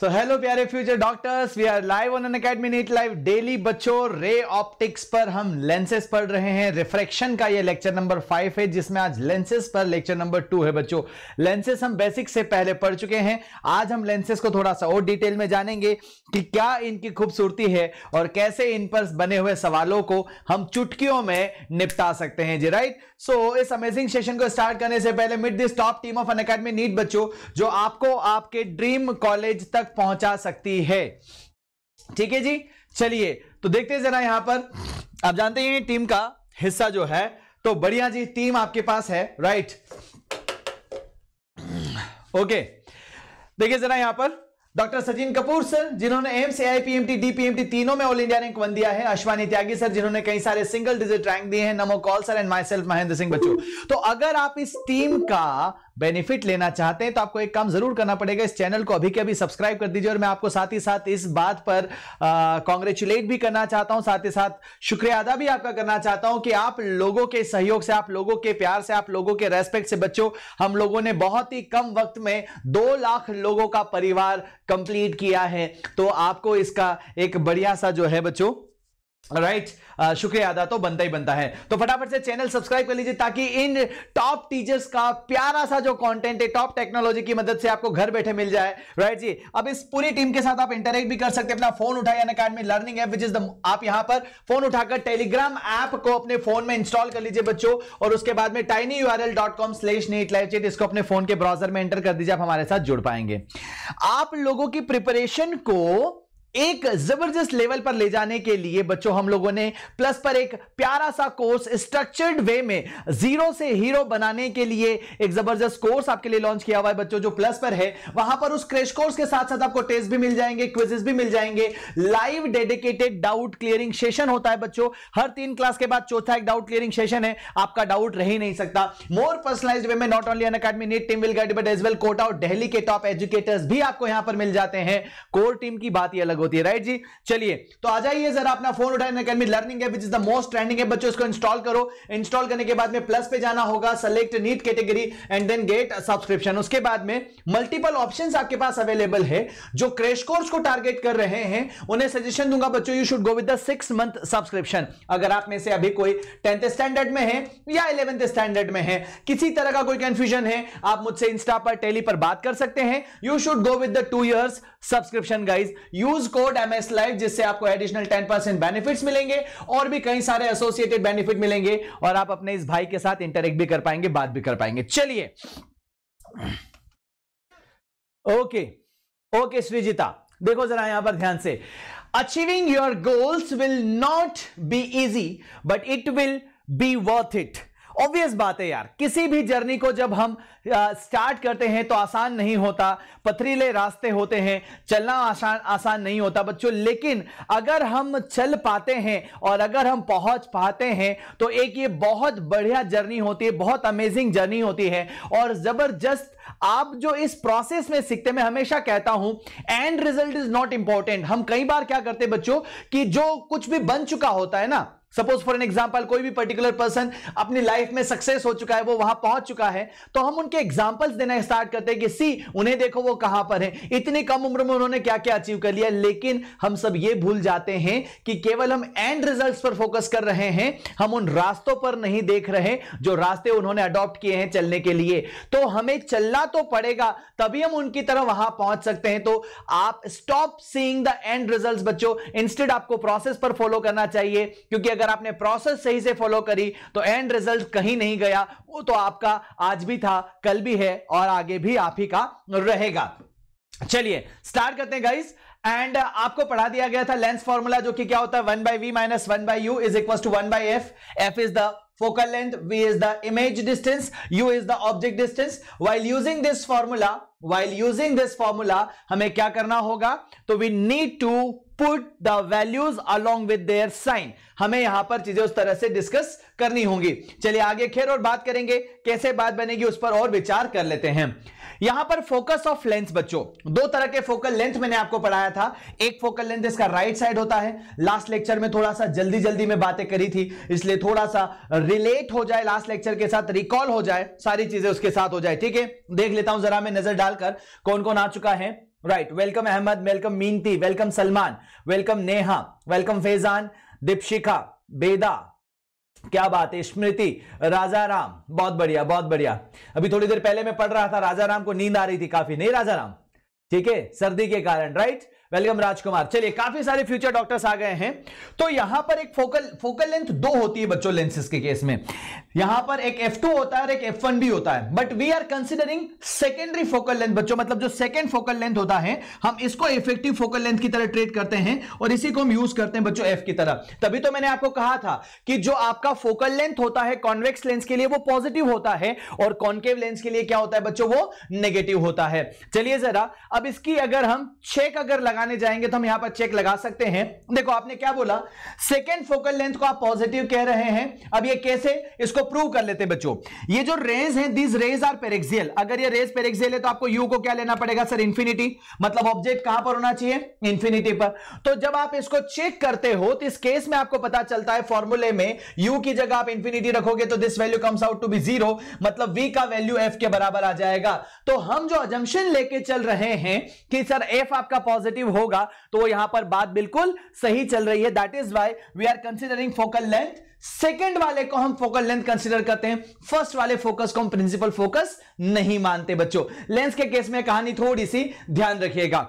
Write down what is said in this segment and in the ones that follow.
सो hello प्यारे future doctors we are live on Unacademy NEET live daily बच्चों ray optics पर हम lenses पढ़ रहे हैं रिफ्रेक्शन का ये लेक्चर नंबर फाइव है जिसमें आज लेंसेस पर लेक्चर नंबर टू है बच्चों लेंसेस हम बेसिक से पहले पढ़ चुके हैं आज हम लेंसेस को थोड़ा सा और डिटेल में जानेंगे कि क्या इनकी खूबसूरती है और कैसे इन पर बने हुए सवालों को हम चुटकियों में निपटा सकते हैं जी राइट सो so, इस अमेजिंग सेशन को स्टार्ट करने से पहले meet this top team of Unacademy NEET बच्चों जो आपको आपके ड्रीम कॉलेज तक तक पहुंचा सकती है ठीक है जी चलिए तो देखते जरा यहां पर आप जानते हैं टीम का हिस्सा जो है तो बढ़िया जी टीम आपके पास है राइट ओके देखिए जरा यहां पर डॉक्टर सचिन कपूर सर जिन्होंने एम्स एआईपीएमटी डीपीएमटी तीनों में ऑल इंडिया रैंक वन दिया है अश्वानी त्यागी सर जिन्होंने कई सारे सिंगल डिजिट रैंक दिए हैं Namo Kaul sir and myself Mahendra Singh बच्चों तो अगर आप इस टीम का बेनिफिट लेना चाहते हैं तो आपको एक काम जरूर करना पड़ेगा इस चैनल को अभी के अभी सब्सक्राइब कर दीजिए और मैं आपको साथ ही साथ इस बात पर कॉन्ग्रेचुलेट भी करना चाहता हूं साथ ही साथ शुक्रिया अदा भी आपका करना चाहता हूं कि आप लोगों के सहयोग से आप लोगों के प्यार से आप लोगों के रेस्पेक्ट से बच्चों हम लोगों ने बहुत ही कम वक्त में दो लाख लोगों का परिवार कंप्लीट किया है तो आपको इसका एक बढ़िया सा जो है बच्चों राइट right. Uh, शुक्रिया अदा तो बनता ही बनता है तो फटाफट से चैनल सब्सक्राइब कर लीजिए ताकि इन टॉप टीचर्स का प्यारा सा जो कंटेंट है टॉप टेक्नोलॉजी की मदद से आपको घर बैठे मिल जाए राइट जी अब इस पूरी टीम के साथ आप इंटरेक्ट भी कर सकते हैं अपना फोन उठाया academy learning app which is आप यहां पर फोन उठाकर टेलीग्राम ऐप को अपने फोन में इंस्टॉल कर लीजिए बच्चों और उसके बाद में tiny U R L dot com slash NEET live chat इसको अपने फोन के ब्राउजर में एंटर कर दीजिए आप हमारे साथ जुड़ पाएंगे आप लोगों की प्रिपरेशन को एक जबरदस्त लेवल पर ले जाने के लिए बच्चों हम लोगों ने प्लस पर एक प्यारा सा कोर्स स्ट्रक्चर्ड वे में जीरो से हीरो बनाने के लिए एक जबरदस्त कोर्स आपके लिए लॉन्च किया हुआ है बच्चों जो प्लस पर है वहां पर उस क्रेश कोर्स के साथ साथ आपको टेस्ट भी मिल जाएंगे क्विजेस भी मिल जाएंगे live dedicated doubt clearing session होता है बच्चों हर तीन क्लास के बाद चौथा एक डाउट क्लियरिंग सेशन है आपका डाउट रह ही नहीं सकता मोर पर्सनलाइज वे में not only Unacademy NEET team will guide but as well Kota और दिल्ली के टॉप एजुकेटर्स भी आपको यहां पर मिल जाते हैं कोर टीम की बात ही अलग होती है राइट जी चलिए तो आ जाइए जरा अपना फोन उठाने learning app is the most trending app बच्चों इसको इंस्टॉल करो इंस्टॉल करने के बाद में प्लस पे जाना होगा select NEET category and then get subscription उसके बाद में मल्टीपल ऑप्शन आपके पास अवेलेबल है जो क्रेश कोर्स को टारगेट कर रहे हैं उन्हें सजेशन दूंगा बच्चों you should go with six month subscription अगर आप में से अभी कोई टेंथ स्टैंडर्ड में है या इलेवेंथ स्टैंडर्ड में है किसी तरह का कोई कंफ्यूजन है आप मुझसे इंस्टा पर टेली पर बात कर सकते हैं you should go with two years subscription guys use code M S live जिससे आपको एडिशनल टेन परसेंट बेनिफिट मिलेंगे और भी कई सारे एसोसिएटेड बेनिफिट मिलेंगे और आप अपने इस भाई के साथ इंटरेक्ट भी कर पाएंगे बात भी कर पाएंगे चलिए ओके ओके श्रीजिता देखो जरा यहां पर ध्यान से achieving your goals will not be easy but it will be worth it obvious बात है यार किसी भी जर्नी को जब हम स्टार्ट करते हैं तो आसान नहीं होता पथरीले रास्ते होते हैं चलना आसान आसान नहीं होता बच्चों लेकिन अगर हम चल पाते हैं और अगर हम पहुंच पाते हैं तो एक ये बहुत बढ़िया जर्नी होती है बहुत अमेजिंग जर्नी होती है और जबरदस्त आप जो इस प्रोसेस में सीखते मैं हमेशा कहता हूं and result is not important हम कई बार क्या करते बच्चों कि जो कुछ भी बन चुका होता है ना सपोज फॉर एन एग्जाम्पल कोई भी पर्टिकुलर पर्सन अपनी लाइफ में सक्सेस हो चुका है वो वहां पहुंच चुका है तो हम उनके एग्जाम्पल्स देना स्टार्ट करते हैं कि सी उन्हें देखो वो कहां पर है इतनी कम उम्र में उन्होंने क्या क्या अचीव कर लिया लेकिन हम सब ये भूल जाते हैं कि केवल हम एंड रिजल्ट पर फोकस कर रहे हैं हम उन रास्तों पर नहीं देख रहे जो रास्ते उन्होंने अडॉप्ट किए हैं चलने के लिए तो हमें चलना तो पड़ेगा तभी हम उनकी तरह वहां पहुंच सकते हैं तो आप stop seeing the end result बच्चों इंस्टेड आपको प्रोसेस पर फॉलो करना चाहिए क्योंकि अगर अगर आपने प्रोसेस सही से फॉलो करी तो एंड रिजल्ट कहीं नहीं गया वो तो आपका आज भी था कल भी है और आगे भी आप ही का रहेगा चलिए स्टार्ट करते हैं गाइस एंड आपको पढ़ा दिया गया था लेंस फॉर्मूला जो कि क्या होता है one by we minus one by you is equal to one by F f is the focal length v is the image distance u is the object distance while using this formula while using this formula हमें क्या करना होगा तो we need to put the values along with their sign हमें यहां पर चीजें उस तरह से डिस्कस करनी होंगी चलिए आगे खेर और बात करेंगे कैसे बात बनेगी उस पर और विचार कर लेते हैं यहां पर फोकस ऑफ लेंथ बच्चों दो तरह के फोकल लेंथ मैंने आपको पढ़ाया था एक फोकल लेंथ इसका राइट साइड होता है लास्ट लेक्चर में थोड़ा सा जल्दी जल्दी में बातें करी थी इसलिए थोड़ा सा रिलेट हो जाए लास्ट लेक्चर के साथ रिकॉल हो जाए सारी चीजें उसके साथ हो जाए ठीक है देख लेता हूं जरा मैं नजर डालकर कौन कौन आ चुका है right welcome Ahmed welcome Minati welcome Salman welcome Neha welcome Faizan Deepshikha Beda क्या बात है स्मृति राजा राम बहुत बढ़िया बहुत बढ़िया अभी थोड़ी देर पहले मैं पढ़ रहा था राजा राम को नींद आ रही थी काफी नहीं राजा राम ठीक है सर्दी के कारण राइट वेलकम राजकुमार चलिए काफी सारे फ्यूचर डॉक्टर्स आ गए हैं तो यहां पर एक फोकल फोकल लेंथ दो होती है बच्चों लेंसेज के केस में यहां पर एक F2 होता है और एक F1 भी होता है but we are considering secondary focal length बच्चों मतलब जो सेकेंड फोकल लेंथ होता है हम इसको इफेक्टिव फोकल लेंथ की तरह ट्रेट करते हैं और इसी को हम यूज करते हैं बच्चों एफ की तरह तभी तो मैंने आपको कहा था कि जो आपका फोकल लेंथ होता है कॉन्वेक्स लेंस के लिए वो पॉजिटिव होता है और कॉन्केव लेंस के लिए क्या होता है बच्चों वो नेगेटिव होता है चलिए जरा अब इसकी अगर हम चेक अगर लगा लगाने जाएंगे तो हम यहां पर चेक लगा सकते हैं देखो आपने क्या बोला सेकेंड फोकल लेंथ को आप पॉजिटिव कह रहे हैं अब ये कैसे इसको प्रूव कर लेते बच्चों ये जो रेज है दिस रेज आर पेरेक्सियल अगर ये रेज पेरेक्सियल है तो आपको यू को क्या लेना पड़ेगा सर इंफिनिटी मतलब ऑब्जेक्ट कहां पर होना चाहिए इंफिनिटी पर तो जब आप इसको चेक करते हो तो इस केस में आपको पता चलता है फॉर्मूले में यू की जगह आप इंफिनिटी रखोगे तो this value comes out to be zero मतलब वी का वैल्यू एफ के बराबर आ जाएगा तो हम जो अजम्पन लेके चल रहे हैं कि सर एफ आपका पॉजिटिव पॉजिटिव होगा तो यहां पर बात बिल्कुल सही चल रही है that is why we are considering focal length second वाले को हम फोकल लेंथ कंसिडर करते हैं फर्स्ट वाले फोकस को हम प्रिंसिपल फोकस नहीं मानते बच्चों लेंस के केस में कहानी थोड़ी सी ध्यान रखिएगा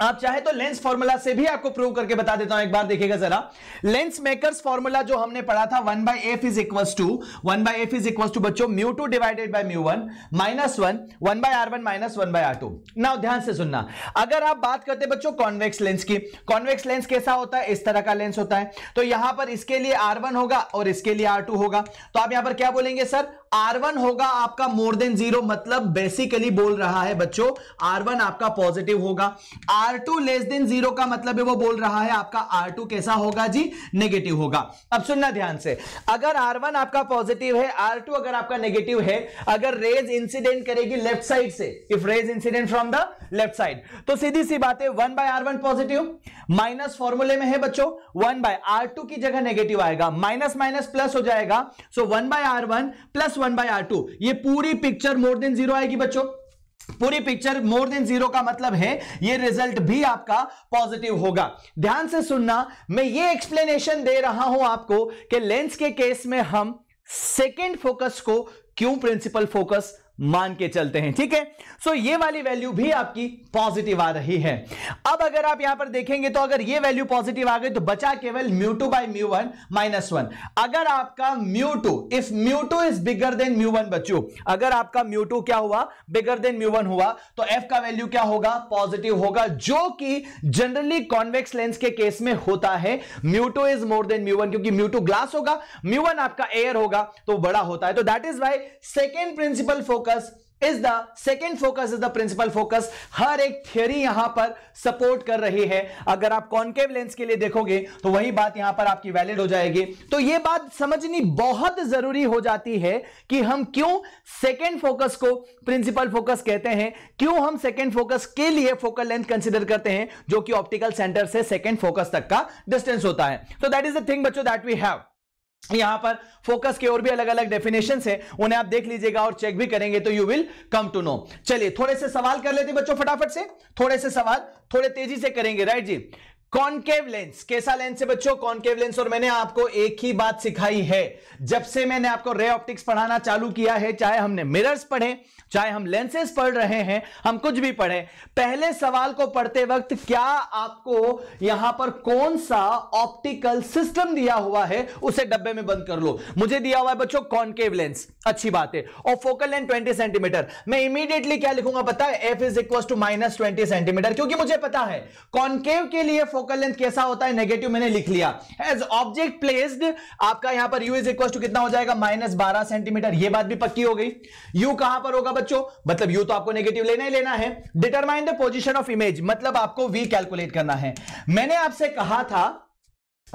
आप चाहे तो लेंस फॉर्मूला से भी आपको प्रूव करके बता देता हूं एक बार देखिएगा जरा लेंस मेकर्स फॉर्मूला जो हमने पढ़ा था one by F is equal to one by F is equal to बच्चों mu two divided by mu one minus one one by R one minus one by R two ना ध्यान से सुनना अगर आप बात करते बच्चों कॉन्वेक्स लेंस की कॉन्वेक्स लेंस कैसा होता है इस तरह का लेंस होता है तो यहां पर इसके लिए आर वन होगा और इसके लिए आर टू होगा तो आप यहां पर क्या बोलेंगे सर R1 होगा आपका मोर देन जीरो मतलब बेसिकली बोल रहा है बच्चों R1 आपका पॉजिटिव होगा R2 लेस देन जीरो का मतलब है वो बोल रहा है आपका R2 कैसा होगा जी नेगेटिव होगा अब सुनना ध्यान से अगर R1 आपका पॉजिटिव है R2 अगर आपका नेगेटिव है अगर रेज इंसिडेंट करेगी लेफ्ट साइड से if rays incident from the left side तो सीधी सी बात है one by R positive minus फॉर्मूले में है बच्चों वन बाय आर की जगह नेगेटिव आएगा माइनस माइनस प्लस हो जाएगा so one by R plus one by R two ये पूरी पिक्चर मोर देन जीरो आएगी बच्चों पूरी पिक्चर मोर देन जीरो का मतलब है ये रिजल्ट भी आपका पॉजिटिव होगा ध्यान से सुनना मैं ये एक्सप्लेनेशन दे रहा हूं आपको कि लेंस के केस में हम सेकेंड फोकस को क्यों प्रिंसिपल फोकस मान के चलते हैं ठीक है सो so, ये वाली वैल्यू भी आपकी पॉजिटिव आ रही है अब अगर आप यहां पर देखेंगे तो अगर ये वैल्यू पॉजिटिव आ गई तो बचा केवल mu two by mu one minus one अगर आपका mu two if mu two is bigger than mu one बच्चों अगर आपका म्यू टू क्या हुआ बिगर देन म्यू वन हुआ तो एफ का वैल्यू क्या होगा पॉजिटिव होगा जो कि जनरली कॉन्वेक्स लेंस के केस में होता है mu two is more than mu one क्योंकि म्यू टू ग्लास होगा म्यू वन आपका एयर होगा तो बड़ा होता है तो that is why second principal focus focus is the second focus is the principal focus हर एक थियोरी यहां पर सपोर्ट कर रही है अगर आप कॉन्केव लेंस के लिए देखोगे तो वही बात यहां पर आपकी वैलिड हो जाएगी तो यह बात समझनी बहुत जरूरी हो जाती है कि हम क्यों सेकेंड फोकस को प्रिंसिपल फोकस कहते हैं क्यों हम सेकेंड फोकस के लिए फोकल लेंथ कंसिडर करते हैं जो कि ऑप्टिकल सेंटर से सेकेंड फोकस तक का डिस्टेंस होता है तो दैट इज द थिंग बच्चो दैट वी हैव यहां पर फोकस के और भी अलग अलग डेफिनेशन है उन्हें आप देख लीजिएगा और चेक भी करेंगे तो you will come to know चलिए थोड़े से सवाल कर लेते बच्चों फटाफट से थोड़े से सवाल थोड़े तेजी से करेंगे राइट जी कॉन्केव लेंस कैसा लेंस है बच्चों कॉन्केव लेंस और मैंने आपको एक ही बात सिखाई है जब से मैंने आपको रे ऑप्टिक्स पढ़ाना चालू किया है चाहे हमने मिरर्स पढ़े चाहे हम लेंसेज पढ़ रहे हैं हम कुछ भी पढ़े पहले सवाल को पढ़ते वक्त क्या आपको यहां पर कौन सा ऑप्टिकल सिस्टम दिया हुआ है उसे डब्बे में बंद कर लो मुझे दिया हुआ है बच्चों कॉनकेव लेंस अच्छी बात है और फोकल लेंथ 20 सेंटीमीटर मैं इमीडिएटली क्या लिखूंगा पता है F is equal to minus twenty centimetre क्योंकि मुझे पता है कॉनकेव के लिए फोकल लेंथ कैसा होता है नेगेटिव मैंने लिख लिया एज ऑब्जेक्ट प्लेस्ड आपका यहां पर यू इज इक्वल टू कितना हो जाएगा माइनस बारह सेंटीमीटर यह बात भी पक्की हो गई यू कहां पर होगा बच्चों मतलब यू तो आपको नेगेटिव लेना ही लेना है determine the position of image मतलब आपको वी कैलकुलेट करना है मैंने आपसे कहा था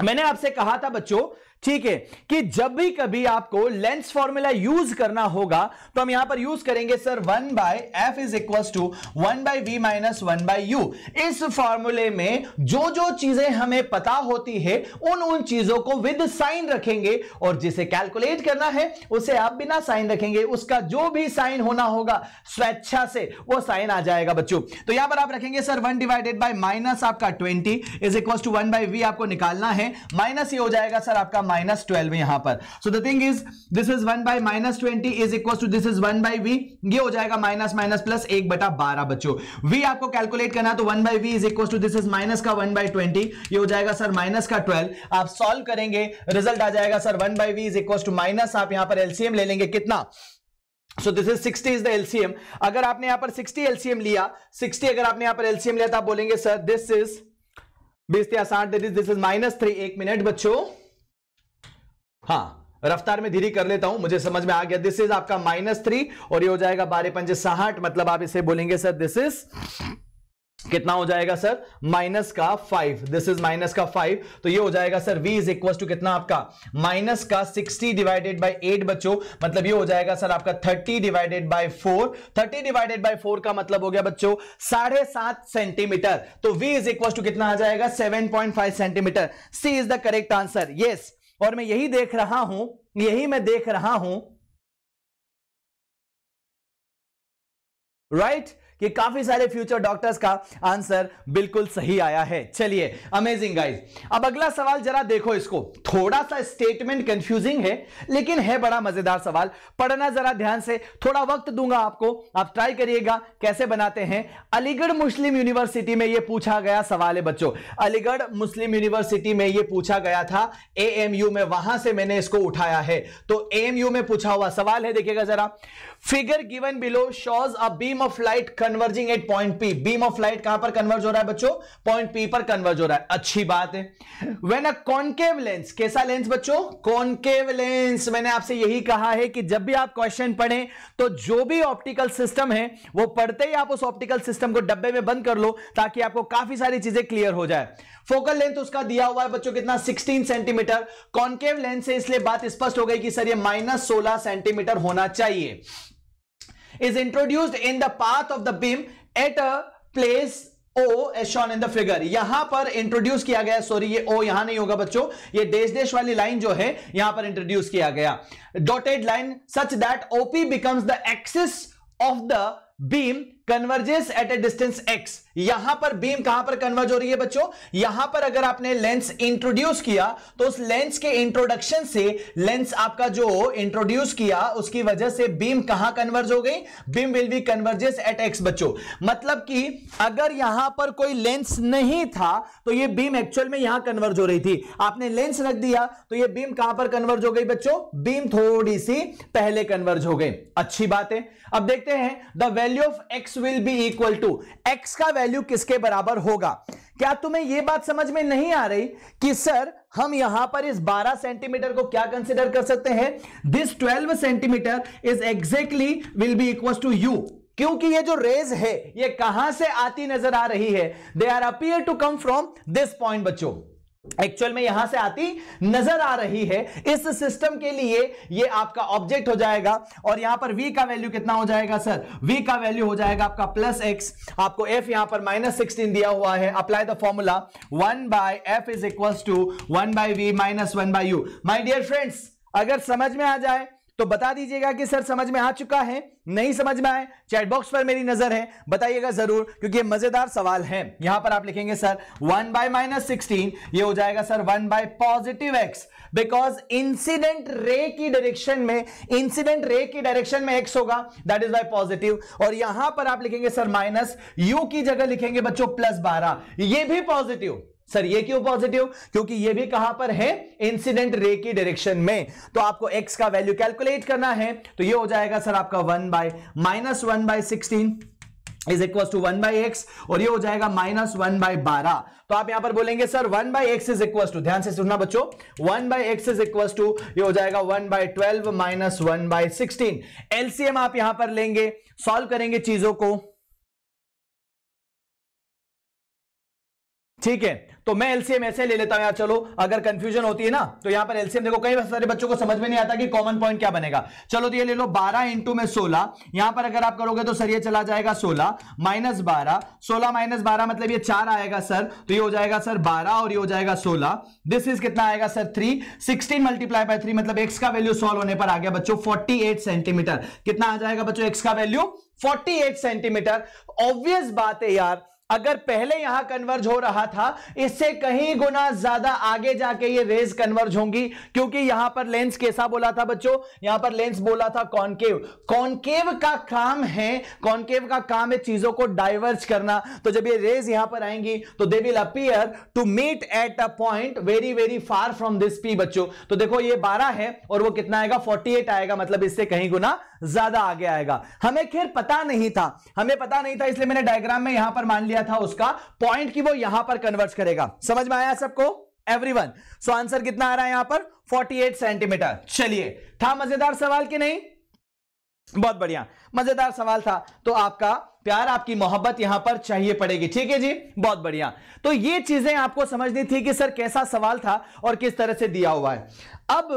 मैंने आपसे कहा था बच्चों ठीक है कि जब भी कभी आपको लेंस फॉर्मूला यूज करना होगा तो हम यहां पर यूज करेंगे sir one by F is equal to one by we minus one by U इस फॉर्मूले में जो जो चीजें हमें पता होती है उन उन चीजों को विद साइन रखेंगे और जिसे कैलकुलेट करना है उसे आप बिना साइन रखेंगे उसका जो भी साइन होना होगा स्वेच्छा से वो साइन आ जाएगा बच्चों तो यहां पर आप रखेंगे sir one divided by minus आपका twenty is equal to one by V आपको निकालना है माइनस ये हो जाएगा सर आपका माइनस ट्वेल्व यहां पर so thing is this is one by minus twenty is equal to this is one by V ये हो जाएगा माइनस माइनस प्लस एक बटा बारह बच्चों वी आपको कैलकुलेट करना तो one by V is equal to this is minus का वन बाई ट्वेंटी ये हो जाएगा सर माइनस का ट्वेल्व आप सॉल्व करेंगे रिजल्ट आ जाएगा sir one by V is equal to minus आप यहां पर एलसीएम ले लेंगे कितना so this is 60 is the LCM अगर आपने यहां पर 60 एलसीएम लिया 60 अगर आपने यहां पर एलसीएम लिया तो आप बोलेंगे सर दिस इज बीस या साठ दिस इज माइनस थ्री एक मिनट बच्चों हाँ रफ्तार में धीरे कर लेता हूं मुझे समझ में आ गया दिस इज आपका माइनस थ्री और ये हो जाएगा बारह पंजे साहठ मतलब आप इसे बोलेंगे सर दिस इज कितना हो जाएगा सर माइनस का फाइव दिस इज माइनस का फाइव तो ये हो जाएगा sir V is equal to कितना आपका माइनस का सिक्सटी डिवाइडेड बाई एट बच्चों मतलब ये हो जाएगा सर आपका thirty divided by four thirty divided by four का मतलब हो गया बच्चों साढ़े सात सेंटीमीटर तो वी इज इक्वल टू कितना आ जाएगा seven point five centimetre C is the correct answer yes और मैं यही देख रहा हूं यही मैं देख रहा हूं राइट right? कि काफी सारे फ्यूचर डॉक्टर्स का आंसर बिल्कुल सही आया है चलिए अमेजिंग गाइस अब अगला सवाल जरा देखो इसको थोड़ा सा स्टेटमेंट कंफ्यूजिंग है लेकिन है बड़ा मजेदार सवाल पढ़ना जरा ध्यान से थोड़ा वक्त दूंगा आपको आप ट्राई करिएगा कैसे बनाते हैं अलीगढ़ मुस्लिम यूनिवर्सिटी में यह पूछा गया सवाल है बच्चों अलीगढ़ मुस्लिम यूनिवर्सिटी में यह पूछा गया था एएमयू में वहां से मैंने इसको उठाया है तो एएमयू में पूछा हुआ सवाल है देखिएगा जरा figure given below shows a beam of light converging at point P beam of light कहां पर कन्वर्ज हो रहा है बच्चों पॉइंट पी पर कन्वर्ज हो रहा है अच्छी बात है व्हेन अ कॉन्केव लेंस कैसा लेंस बच्चों कॉन्केव लेंस मैंने आपसे यही कहा है कि जब भी आप क्वेश्चन पढ़ें तो जो भी ऑप्टिकल सिस्टम है वो पढ़ते ही आप उस ऑप्टिकल सिस्टम को डब्बे में बंद कर लो ताकि आपको काफी सारी चीजें क्लियर हो जाए फोकल लेंथ उसका दिया हुआ है बच्चों कितना 16 सेंटीमीटर कॉन्केव लेंस से इसलिए बात स्पष्ट हो गई कि सर ये माइनस सोलह सेंटीमीटर होना चाहिए is introduced in the path of the beam at a place O as shown in the figure यहां पर इंट्रोड्यूस किया गया सॉरी ये ओ यहां नहीं होगा बच्चों ये देश देश वाली लाइन जो है यहां पर इंट्रोड्यूस किया गया dotted line such that OP becomes the axis of the beam converges at a distance X यहां पर बीम कहां पर कन्वर्ज हो रही है बच्चों यहां पर अगर आपने लेंस इंट्रोड्यूस किया तो उस लेंस के इंट्रोडक्शन से लेंस आपका जो इंट्रोड्यूस किया उसकी वजह से बीम कहां कन्वर्ज हो गई beam will be converges at X बच्चों मतलब कि अगर यहां पर कोई लेंस नहीं था तो ये बीम एक्चुअल में यहां कन्वर्ज हो रही थी आपने लेंस रख दिया तो ये बीम कहां पर कन्वर्ज हो गई बच्चों बीम थोड़ी सी पहले कन्वर्ज हो गई अच्छी बात है अब देखते हैं the value of X will be equal to X का वैल्यू किसके बराबर होगा क्या तुम्हें यह बात समझ में नहीं आ रही कि सर हम यहां पर इस 12 सेंटीमीटर को क्या कंसिडर कर सकते हैं this 12 centimetre is exactly will be equal to U क्योंकि ये जो रेज है ये कहां से आती नजर आ रही है they are appear to come from this point बच्चों एक्चुअल में यहां से आती नजर आ रही है इस सिस्टम के लिए ये आपका ऑब्जेक्ट हो जाएगा और यहां पर v का वैल्यू कितना हो जाएगा सर v का वैल्यू हो जाएगा आपका प्लस एक्स आपको f यहां पर माइनस सिक्सटीन दिया हुआ है apply the formula one by F is equal to one by we minus one by U my dear friends अगर समझ में आ जाए तो बता दीजिएगा कि सर समझ में आ चुका है नहीं समझ में आए चैटबॉक्स पर मेरी नजर है बताइएगा जरूर क्योंकि मजेदार सवाल है यहां पर आप लिखेंगे sir one by minus sixteen ये हो जाएगा sir one by positive X because incident ray की डायरेक्शन में इंसिडेंट रे की डायरेक्शन में एक्स होगा दैट इज बाय पॉजिटिव और यहां पर आप लिखेंगे सर माइनस यू की जगह लिखेंगे बच्चों प्लस बारह ये भी पॉजिटिव सर ये क्यों पॉजिटिव क्योंकि ये भी कहां पर है इंसिडेंट रे की डायरेक्शन में तो आपको एक्स का वैल्यू कैलकुलेट करना है तो ये हो जाएगा सर आपका one by minus one by sixteen is equal to one by X और ये हो जाएगा माइनस वन बाय बारह तो आप यहां पर बोलेंगे sir one by X is equal to ध्यान से सुनना बच्चों one by X is equal to ये हो जाएगा one by twelve minus one by sixteen LCM आप यहां पर लेंगे सॉल्व करेंगे चीजों को ठीक है तो मैं एलसीएम ऐसे ले लेता हूं यार चलो अगर कंफ्यूजन होती है ना तो यहां पर एलसीएम देखो कई सारे बच्चों को समझ में नहीं आता कि कॉमन पॉइंट क्या बनेगा चलो तो ये ले लो 12 इंटू में 16 यहां पर अगर आप करोगे तो सर ये चला जाएगा 16 माइनस बारह सोलह माइनस बारह मतलब ये चार आएगा सर तो ये हो जाएगा सर बारह और ये हो जाएगा सोलह दिस इज कितना आएगा sir three sixteen multiply by three मतलब एक्स का वैल्यू सॉल्व होने पर आ गया बच्चों फोर्टी सेंटीमीटर कितना आ जाएगा बच्चों एक्स का वैल्यू एट सेंटीमीटर ऑब्वियस बात है यार अगर पहले यहां कन्वर्ज हो रहा था इससे कहीं गुना ज्यादा आगे जाके ये रेज कन्वर्ज होंगी क्योंकि यहां पर लेंस कैसा बोला था बच्चों यहां पर लेंस बोला था कॉन्केव कॉन्केव का काम है कॉन्केव का काम है चीजों को डाइवर्ज करना तो जब ये रेज यहां पर आएंगी तो they will appear to meet at a point very very far from this P बच्चों तो देखो ये बारह है और वो कितना आएगा फोर्टी एट आएगा मतलब इससे कहीं गुना ज्यादा आगे आएगा हमें खैर पता नहीं था हमें पता नहीं था इसलिए मैंने डायग्राम में यहां पर मान लिया दिया था उसका पॉइंट की वो यहां पर कन्वर्ट करेगा समझ में आया सबको एवरीवन सो आंसर कितना आ रहा है यहां पर 48 सेंटीमीटर चलिए था मजेदार सवाल कि नहीं बहुत बढ़िया मजेदार सवाल था तो आपका प्यार आपकी मोहब्बत यहां पर चाहिए पड़ेगी ठीक है जी बहुत बढ़िया तो ये चीजें आपको समझनी थी कि सर कैसा सवाल था और किस तरह से दिया हुआ है अब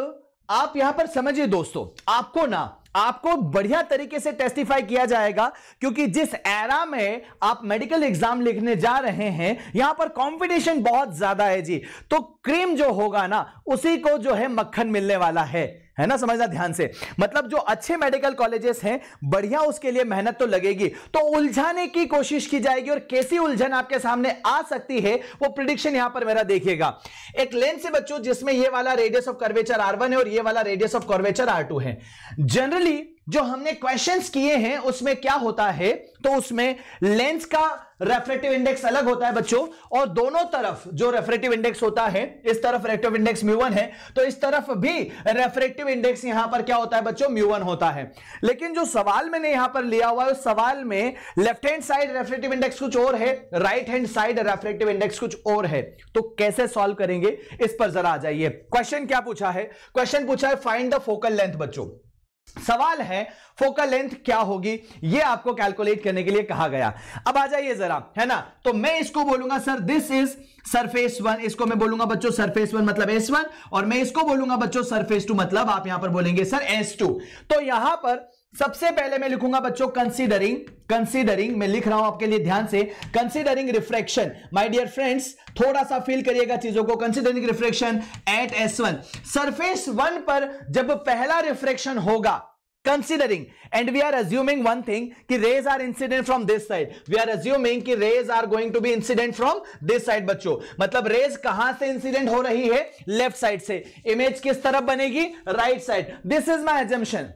आप यहां पर समझिए दोस्तों आपको ना आपको बढ़िया तरीके से टेस्टिफाई किया जाएगा क्योंकि जिस एरा में आप मेडिकल एग्जाम लिखने जा रहे हैं यहां पर कंपटीशन बहुत ज्यादा है जी तो क्रीम जो होगा ना उसी को जो है मक्खन मिलने वाला है है ना समझना ध्यान से मतलब जो अच्छे मेडिकल कॉलेजेस हैं बढ़िया उसके लिए मेहनत तो लगेगी तो उलझाने की कोशिश की जाएगी और कैसी उलझन आपके सामने आ सकती है वो प्रिडिक्शन यहां पर मेरा देखिएगा एक लेंस से बच्चों जिसमें ये वाला रेडियस ऑफ कर्वेचर आर है और ये वाला रेडियस ऑफ कर्वेचर आर है जनरली जो हमने क्वेश्चंस किए हैं उसमें क्या होता है तो उसमें लेंस का रेफ्रेटिव इंडेक्स अलग होता है बच्चों और दोनों तरफ जो रेफरेटिव इंडेक्स होता है इस तरफ रेफ्रेटिव इंडेक्स म्यूवन है तो इस तरफ भी रेफ्रेटिव इंडेक्स यहां पर क्या होता है बच्चों म्यूवन होता है लेकिन जो सवाल मैंने यहां पर लिया हुआ है उस सवाल में left hand side refractive index कुछ और है right hand side refractive index कुछ और है तो कैसे सॉल्व करेंगे इस पर जरा आ जाइए क्वेश्चन क्या पूछा है क्वेश्चन पूछा है फाइंड द फोकल लेंथ बच्चों सवाल है फोकल लेंथ क्या होगी ये आपको कैलकुलेट करने के लिए कहा गया अब आ जाइए जरा है ना तो मैं इसको बोलूंगा sir this is surface one इसको मैं बोलूंगा बच्चों सरफेस वन मतलब एस वन और मैं इसको बोलूंगा बच्चों सरफेस टू मतलब आप यहां पर बोलेंगे सर एस टू तो यहां पर सबसे पहले मैं लिखूंगा बच्चों कंसीडरिंग कंसीडरिंग मैं लिख रहा हूं आपके लिए ध्यान से considering refraction my dear friends थोड़ा सा फील करिएगा चीजों को considering refraction at S one surface one पर जब पहला रिफ्रेक्शन होगा considering and we are assuming one thing कि rays are incident from this side we are assuming कि rays are going to be incident from this side बच्चों मतलब raise कहां से इंसिडेंट हो रही है लेफ्ट साइड से इमेज किस तरफ बनेगी right side this is my assumption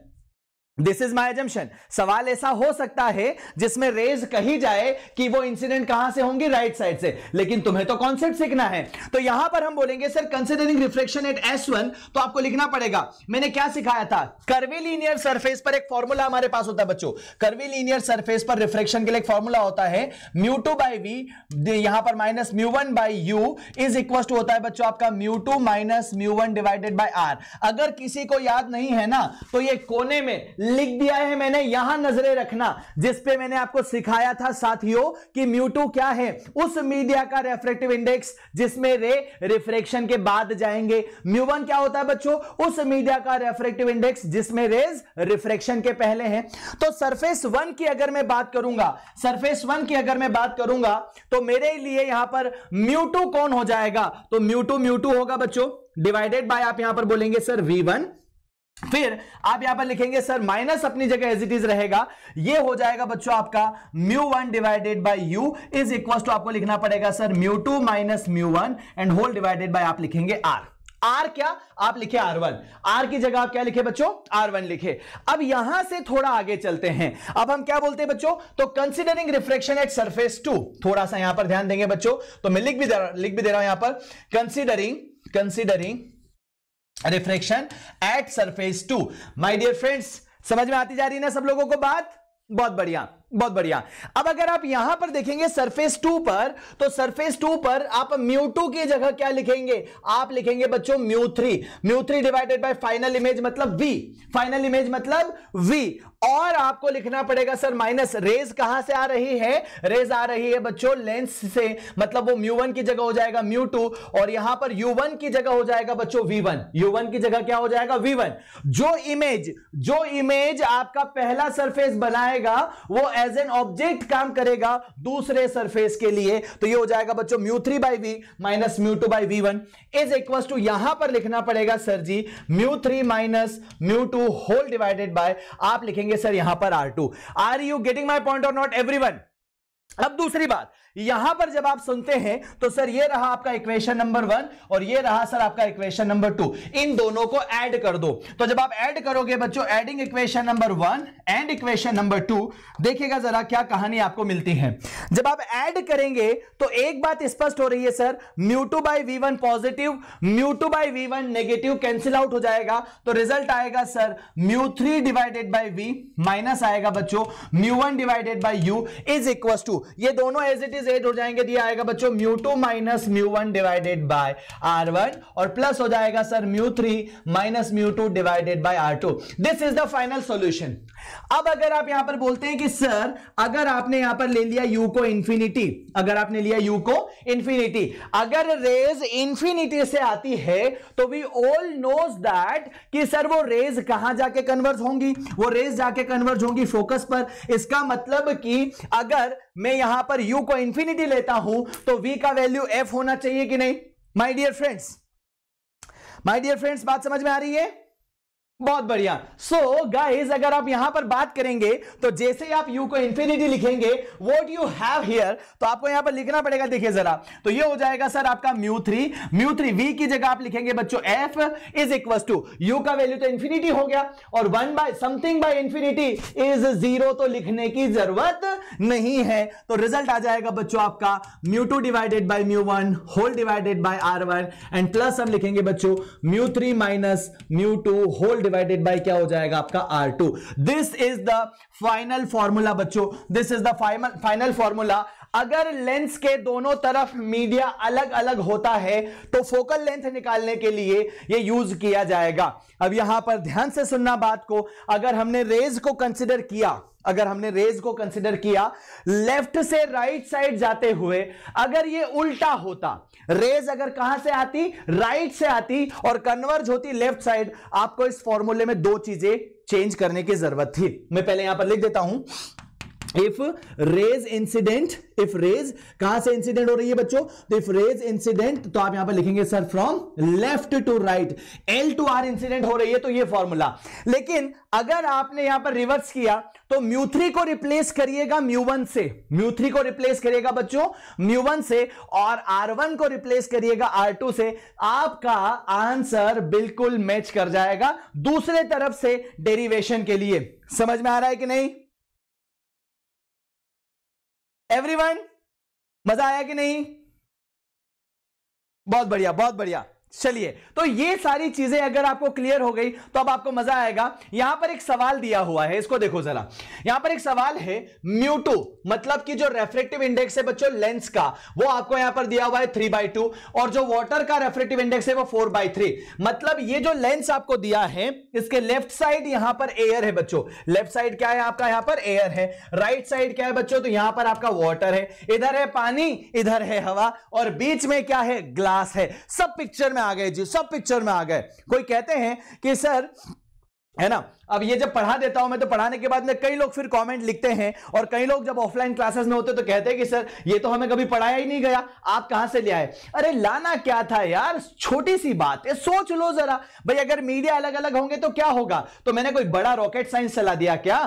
this is my assumption सवाल ऐसा हो सकता है जिसमें रेज कही जाए कि वो इंसिडेंट कहां से होंगी राइट right साइड से लेकिन तुम्हें तो कॉन्सेप्ट सीखना है तो यहां पर हम बोलेंगे sir considering reflection at S one तो आपको लिखना पड़ेगा मैंने क्या सिखाया था कर्वीलिनियर सरफेस पर एक फॉर्मूला हमारे पास होता है बच्चों कर्वीलिनियर सरफेस पर रिफ्लेक्शन के लिए एक फॉर्मूला होता है म्यू टू बाई वी यहां पर minus mu one by you is equal to होता है बच्चों आपका mu two minus mu one divided by R अगर किसी को याद नहीं है ना तो ये कोने में लिख दिया है मैंने यहां नजरें रखना जिस पे मैंने आपको सिखाया था साथियों कि म्यूटू क्या है उस मीडिया का रेफ्रेक्टिव इंडेक्स जिसमें रे रिफ्रेक्शन के बाद जाएंगे म्यूवन क्या होता है बच्चों उस मीडिया का रेफ्रेक्टिव इंडेक्स जिसमें रेज रिफ्रेक्शन के पहले हैं तो सरफेस वन की अगर मैं बात करूंगा सरफेस वन की अगर मैं बात करूंगा तो मेरे लिए यहां पर म्यूटू कौन हो जाएगा तो म्यूटू म्यूटू होगा बच्चों डिवाइडेड बाय आप यहां पर बोलेंगे सर वी वन फिर आप यहां पर लिखेंगे सर माइनस अपनी जगह एज इट इज रहेगा ये हो जाएगा बच्चों आपका mu one divided by you is equal to आपको लिखना पड़ेगा sir mu two minus mu one and whole divided by आप लिखेंगे आर आर क्या आप लिखे आर वन आर की जगह आप क्या लिखे बच्चों आर वन लिखे अब यहां से थोड़ा आगे चलते हैं अब हम क्या बोलते हैं बच्चों तो considering reflection at surface two थोड़ा सा यहां पर ध्यान देंगे बच्चों तो मैं लिख भी दे रहा लिख भी दे रहा हूं यहां पर considering considering refraction at surface two my dear friends समझ में आती जा रही है ना सब लोगों को बात बहुत बढ़िया बहुत बढ़िया अब अगर आप यहां पर देखेंगे सरफेस टू पर तो सरफेस टू पर आप म्यू टू की जगह क्या लिखेंगे आप लिखेंगे बच्चों mu three mu three divided by final image मतलब वी फाइनल इमेज मतलब वी और आपको लिखना पड़ेगा सर माइनस रेज कहां से आ रही है रेज आ रही है बच्चों लेंस से मतलब वो म्यू वन की जगह हो जाएगा म्यू टू और यहां पर यू वन की जगह हो जाएगा बच्चों वी वन यू वन की जगह क्या हो जाएगा वी वन जो इमेज जो इमेज आपका पहला सरफेस बनाएगा वो एज एन ऑब्जेक्ट काम करेगा दूसरे सरफेस के लिए तो ये हो जाएगा बच्चों mu three by we minus mu two by V one is equal to यहां पर लिखना पड़ेगा सर जी mu three minus mu two whole divided by आप लिखेंगे सर यहां पर R two are you getting my point और नॉट एवरी वन अब दूसरी बात यहां पर जब आप सुनते हैं तो सर ये रहा आपका इक्वेशन नंबर वन और ये रहा सर आपका इक्वेशन नंबर टू इन दोनों को ऐड कर दो तो जब आप ऐड करोगे बच्चों adding equation number one and equation number two देखिएगा जरा क्या कहानी आपको मिलती है जब आप ऐड करेंगे तो एक बात स्पष्ट हो रही है sir mu two by V one positive mu two by V one negative cancel out हो जाएगा तो रिजल्ट आएगा sir mu three divided by we minus आएगा बच्चों mu one divided by you is equal to ये दोनों as it is से एट हो जाएंगे दिया आएगा बच्चों mu two minus mu one divided by R one और प्लस हो जाएगा sir mu three minus mu two divided by R two this is the final solution अब अगर आप यहां पर बोलते हैं कि सर अगर आपने यहां पर ले लिया यू को इंफिनिटी अगर आपने लिया यू को इंफिनिटी अगर रेज इंफिनिटी से आती है तो वी ऑल नोज दैट कि सर वो रेज कहां जाके कन्वर्ज होंगी वो रेज जाके कन्वर्ज होंगी फोकस पर इसका मतलब कि अगर मैं यहां पर यू को इंफिनिटी लेता हूं तो वी का वैल्यू एफ होना चाहिए कि नहीं my dear friends my dear friends बात समझ में आ रही है बहुत बढ़िया सो so, गाइज अगर आप यहां पर बात करेंगे तो जैसे आप यू को इंफिनिटी लिखेंगे वॉट यू हैव हियर तो आपको यहां पर लिखना पड़ेगा देखिए जरा तो ये हो जाएगा सर आपका mu three mu three V की जगह आप लिखेंगे बच्चों F is equal to U का वैल्यू तो इंफिनिटी हो गया और one by something by infinity is zero तो लिखने की जरूरत नहीं है तो रिजल्ट आ जाएगा बच्चों आपका mu two divided by mu one whole divided by R one and plus हम लिखेंगे बच्चों mu three minus mu two whole divided by क्या हो जाएगा आपका R two this is the final formula बच्चों this is the final formula अगर lens के दोनों तरफ मीडिया अलग अलग होता है तो फोकल लेंथ निकालने के लिए ये यूज किया जाएगा अब यहां पर ध्यान से सुनना बात को अगर हमने रेज को कंसिडर किया अगर हमने रेज को कंसिडर किया लेफ्ट से राइट साइड जाते हुए अगर ये उल्टा होता रेज अगर कहां से आती राइट से आती और कन्वर्ज होती लेफ्ट साइड आपको इस फॉर्मूले में दो चीजें चेंज करने की जरूरत थी मैं पहले यहां पर लिख देता हूं if rays incident if rays कहां से इंसिडेंट हो रही है बच्चों तो इफ रेज इंसिडेंट तो आप यहां पर लिखेंगे sir from left to right L to R incident हो रही है तो ये फॉर्मूला लेकिन अगर आपने यहां पर रिवर्स किया तो म्यूथ्री को रिप्लेस करिएगा म्यूवन से म्यूथ्री को रिप्लेस करिएगा बच्चों म्यूवन से और आर वन को रिप्लेस करिएगा आर टू से आपका आंसर बिल्कुल मैच कर जाएगा दूसरे तरफ से डेरिवेशन के लिए समझ में आ रहा है कि नहीं एवरीवन मजा आया कि नहीं बहुत बढ़िया बहुत बढ़िया चलिए तो ये सारी चीजें अगर आपको क्लियर हो गई तो अब आपको मजा आएगा यहां पर एक सवाल दिया हुआ है इसको देखो जरा यहां पर एक सवाल है म्यू मतलब कि जो रेफ्रेक्टिव इंडेक्स है बच्चों लेंस का वो आपको यहां पर दिया हुआ है थ्री बाई टू और जो वाटर का रेफ्रेक्टिव इंडेक्स है वो फोर बाई थ्री मतलब ये जो लेंस आपको दिया है इसके लेफ्ट साइड यहां पर एयर है बच्चों लेफ्ट साइड क्या है आपका यहां पर एयर है राइट right साइड क्या है बच्चों तो यहां पर आपका वॉटर है इधर है पानी इधर है हवा और बीच में क्या है ग्लास है सब पिक्चर में आ गए जी सब पिक्चर में आ गए कोई कहते हैं कि सर है ना अब ये जब पढ़ा देता हूं मैं तो पढ़ाने के बाद में कई लोग फिर कमेंट लिखते हैं और कई लोग जब ऑफलाइन क्लासेस में होते तो कहते हैं कि सर ये तो हमें कभी पढ़ाया ही नहीं गया आप कहां से ले आए अरे लाना क्या था यार छोटी सी बात है सोच लो जरा भाई अगर मीडिया अलग अलग होंगे तो क्या होगा तो मैंने कोई बड़ा रॉकेट साइंस चला दिया क्या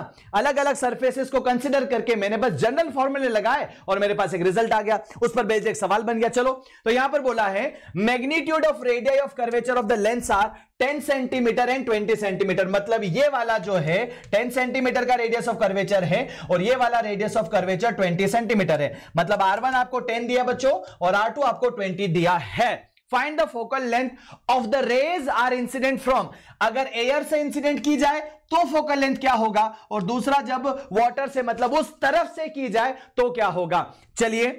अलग अलग सर्फेसिस को कंसिडर करके मैंने बस जनरल फॉर्मूले लगाए और मेरे पास एक रिजल्ट आ गया उस पर बेज एक सवाल बन गया चलो तो यहां पर बोला है magnitude of radii of curvature of the lens are 10 centimetre and 20 centimetre मतलब ये वाला जो है 10 सेंटीमीटर का रेडियस ऑफ कर्वेचर है और ये वाला रेडियस ऑफ कर्वेचर 20 सेंटीमीटर है मतलब R1 आपको 10 दिया बच्चों और R2 आपको 20 दिया है find the focal length of the rays are incident from अगर एयर से इंसिडेंट की जाए तो फोकल लेंथ क्या होगा और दूसरा जब वाटर से मतलब उस तरफ से की जाए तो क्या होगा चलिए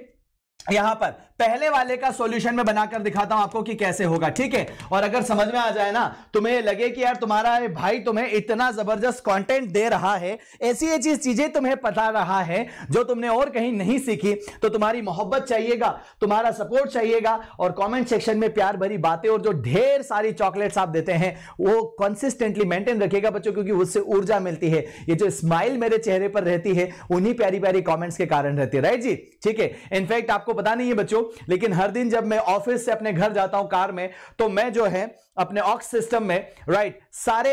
यहां पर पहले वाले का सॉल्यूशन में बनाकर दिखाता हूं आपको कि कैसे होगा ठीक है और अगर समझ में आ जाए ना तुम्हें लगे कि यार तुम्हारा भाई तुम्हें इतना जबरदस्त कंटेंट दे रहा है ऐसी ऐसी चीजें तुम्हें पता रहा है जो तुमने और कहीं नहीं सीखी तो तुम्हारी मोहब्बत चाहिएगा तुम्हारा सपोर्ट चाहिएगा और कॉमेंट सेक्शन में प्यार भरी बातें और जो ढेर सारी चॉकलेट्स आप देते हैं वो कंसिस्टेंटली मेंटेन रखेगा बच्चों क्योंकि उससे ऊर्जा मिलती है ये जो स्माइल मेरे चेहरे पर रहती है उन्हीं प्यारी प्यारी कॉमेंट्स के कारण रहती है राइट जी ठीक है इनफैक्ट आपको पता नहीं है बच्चों लेकिन हर दिन जब मैं ऑफिस से अपने घर जाता हूं कार में तो मैं जो है अपने ऑक्स सिस्टम में राइट सारे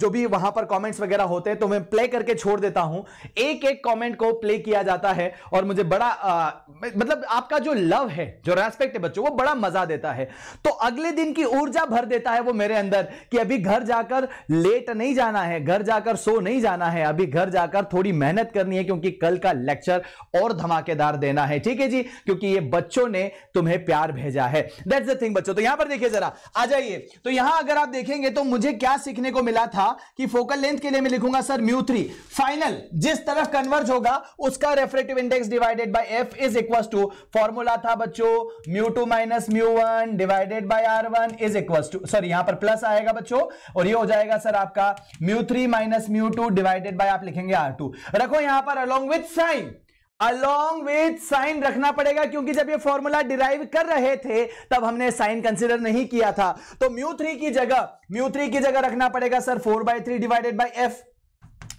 जो भी वहां पर कमेंट्स वगैरह होते हैं तो मैं प्ले करके छोड़ देता हूं एक एक कमेंट को प्ले किया जाता है और मुझे बड़ा आ, मतलब आपका जो लव है जो रेस्पेक्ट है बच्चों वो बड़ा मजा देता है तो अगले दिन की ऊर्जा भर देता है वो मेरे अंदर कि अभी घर जाकर लेट नहीं जाना है घर जाकर सो नहीं जाना है अभी घर जाकर थोड़ी मेहनत करनी है क्योंकि कल का लेक्चर और धमाकेदार देना है ठीक है जी क्योंकि ये बच्चों बच्चों ने तुम्हें प्यार भेजा है दैट्स द थिंग बच्चों तो यहां पर देखिए जरा आ जाइए तो यहां अगर आप देखेंगे तो मुझे क्या सीखने को मिला था कि फोकल लेंथ के लिए मैं लिखूंगा सर म्यू थ्री फाइनल जिस तरफ कन्वर्ज होगा उसका refractive index divided by F is equal to formula था बच्चों mu two minus mu one divided by R one is equal to sorry यहां पर प्लस आएगा बच्चों और ये हो जाएगा सर आपका mu three minus mu two divided by आप लिखेंगे आर टू रखो यहां पर along with sign along with sign रखना पड़ेगा क्योंकि जब ये फॉर्मूला डिराइव कर रहे थे तब हमने साइन कंसिडर नहीं किया था तो म्यू थ्री की जगह म्यू थ्री की जगह रखना पड़ेगा sir four by three divided by F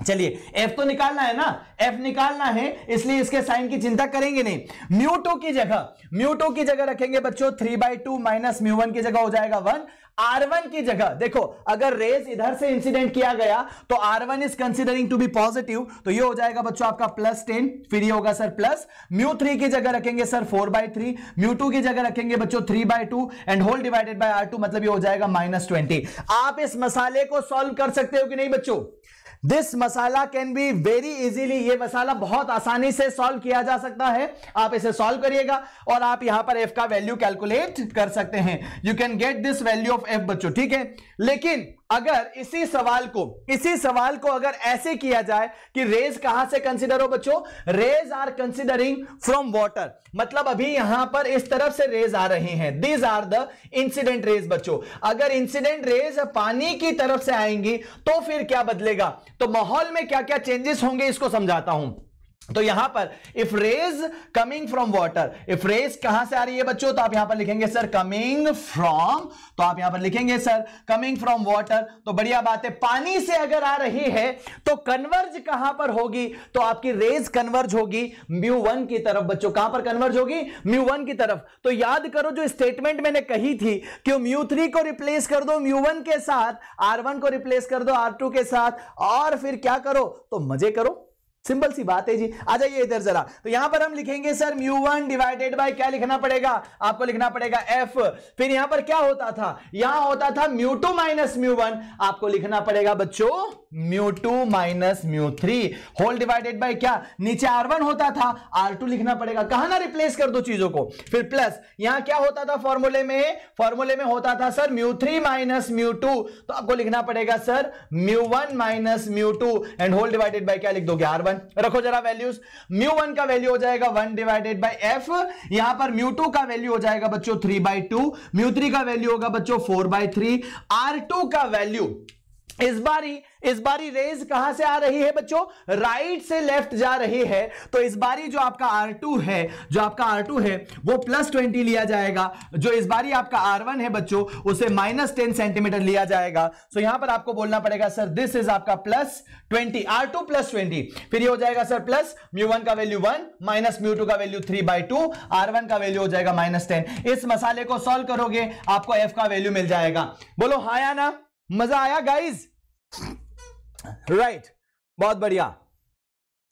चलिए एफ तो निकालना है ना एफ निकालना है इसलिए इसके साइन की चिंता करेंगे नहीं म्यू टू की जगह म्यू टू की जगह रखेंगे बच्चों three by two minus mu one की जगह हो जाएगा वन R1 की जगह देखो अगर रेज इधर से इंसिडेंट किया गया तो R1 is considering to be positive तो ये हो जाएगा बच्चों आपका प्लस टेन फिर ये होगा सर प्लस म्यू थ्री की जगह रखेंगे sir four by three mu two की जगह रखेंगे बच्चों three by two and whole divided by R two मतलब ये हो जाएगा माइनस ट्वेंटी आप इस मसाले को सॉल्व कर सकते हो कि नहीं बच्चों this masala can be very easily ये मसाला बहुत आसानी से सॉल्व किया जा सकता है आप इसे सॉल्व करिएगा और आप यहां पर एफ का वैल्यू कैलकुलेट कर सकते हैं you can get this value of F बच्चों ठीक है लेकिन अगर इसी सवाल को इसी सवाल को अगर ऐसे किया जाए कि रेज कहां से कंसिडर हो बच्चों rays are considering from water मतलब अभी यहां पर इस तरफ से रेज आ रहे हैं these are the incident rays बच्चों अगर इंसिडेंट रेज पानी की तरफ से आएंगी तो फिर क्या बदलेगा तो माहौल में क्या क्या चेंजेस होंगे इसको समझाता हूं तो यहां पर if rays coming from water if rays कहां से आ रही है बच्चों तो आप यहां पर लिखेंगे सर कमिंग फ्रॉम तो आप यहां पर लिखेंगे सर कमिंग फ्रॉम वाटर तो बढ़िया बात है पानी से अगर आ रही है तो कन्वर्ज कहां पर होगी तो आपकी रेज कन्वर्ज होगी म्यू वन की तरफ बच्चों कहां पर कन्वर्ज होगी म्यू वन की तरफ तो याद करो जो स्टेटमेंट मैंने कही थी कि म्यू थ्री को रिप्लेस कर दो म्यू वन के साथ आर वन को रिप्लेस कर दो आर टू के साथ और फिर क्या करो तो मजे करो सिंपल सी बात है जी आ जाइए इधर जरा तो यहां पर हम लिखेंगे sir mu one divided by क्या लिखना पड़ेगा आपको लिखना पड़ेगा एफ फिर यहां पर क्या होता था यहां होता था mu two minus mu one आपको लिखना पड़ेगा बच्चों mu two minus mu three whole divided by क्या नीचे आर वन होता था आर टू लिखना पड़ेगा कहा ना रिप्लेस कर दो चीजों को फिर प्लस यहां क्या होता था फॉर्मूले में फॉर्मूले में होता था sir mu three minus mu two तो आपको लिखना पड़ेगा sir mu one minus mu two and whole divided by क्या लिख दोगे आर वन वन रखो जरा वैल्यूज म्यू वन का वैल्यू हो जाएगा वन डिवाइडेड बाई एफ यहां पर म्यू टू का वैल्यू हो जाएगा बच्चों three by two mu three का वैल्यू होगा बच्चों four by three R two का वैल्यू इस बार ही इस बारी रेज कहां से आ रही है बच्चों राइट से लेफ्ट जा रही है तो इस बारी जो आपका R2 है जो आपका R2 है वो प्लस ट्वेंटी लिया जाएगा जो इस बारी आपका R1 है बच्चों उसे माइनस टेन सेंटीमीटर लिया जाएगा सो यहां पर आपको बोलना पड़ेगा सर दिस इज आपका plus twenty R two plus twenty फिर ये हो जाएगा सर प्लस म्यू वन का value one minus mu two का value three by two R one का वैल्यू हो जाएगा माइनस टेन इस मसाले को सॉल्व करोगे आपको एफ का वैल्यू मिल जाएगा बोलो हाया ना मजा आया गाइज राइट बहुत बढ़िया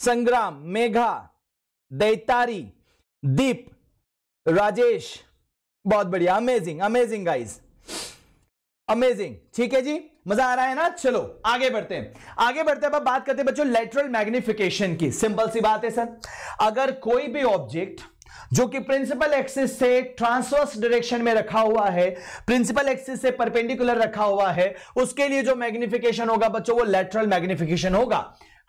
संग्राम मेघा दैतारी दीप राजेश बहुत बढ़िया अमेजिंग अमेजिंग गाइज अमेजिंग ठीक है जी मजा आ रहा है ना चलो आगे बढ़ते हैं आगे बढ़ते हैं बात करते हैं बच्चों लेटरल मैग्निफिकेशन की सिंपल सी बात है सर अगर कोई भी ऑब्जेक्ट जो कि प्रिंसिपल एक्सिस से ट्रांसवर्स डायरेक्शन में रखा हुआ है प्रिंसिपल एक्सिस से परपेंडिकुलर रखा हुआ है उसके लिए जो मैग्निफिकेशन होगा बच्चों वो लेटरल मैग्निफिकेशन होगा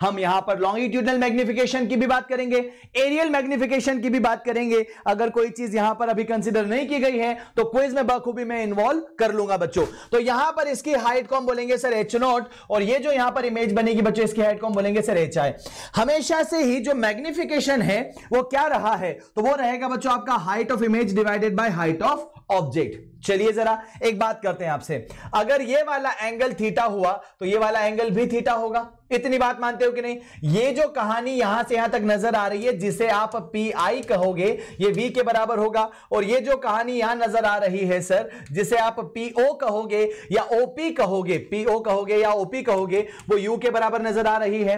हम यहां पर लॉन्गिट्यूडनल मैग्निफिकेशन की भी बात करेंगे एरियल मैग्निफिकेशन की भी बात करेंगे अगर कोई चीज यहां पर अभी कंसिडर नहीं की गई है तो क्विज में बखूबी मैं इन्वॉल्व कर लूंगा बच्चों तो यहां पर इसकी हाइट कॉम बोलेंगे सर एच नॉट और ये जो यहां पर इमेज बनेगी बच्चों इसकी हाइट कॉम बोलेंगे सर एच आई हमेशा से ही जो मैग्निफिकेशन है वो क्या रहा है तो वो रहेगा बच्चों आपका height of image divided by height of object चलिए जरा एक बात करते हैं आपसे अगर ये वाला एंगल थीटा हुआ तो ये वाला एंगल भी थीटा होगा इतनी बात मानते हो कि नहीं ये जो कहानी यहां से यहां तक नजर आ रही है जिसे आप पी आई कहोगे ये वी के बराबर होगा और ये जो कहानी यहां नजर आ रही है सर जिसे आप पी ओ कहोगे या ओपी कहोगे पी ओ कहोगे या ओपी कहोगे वो यू के बराबर नजर आ रही है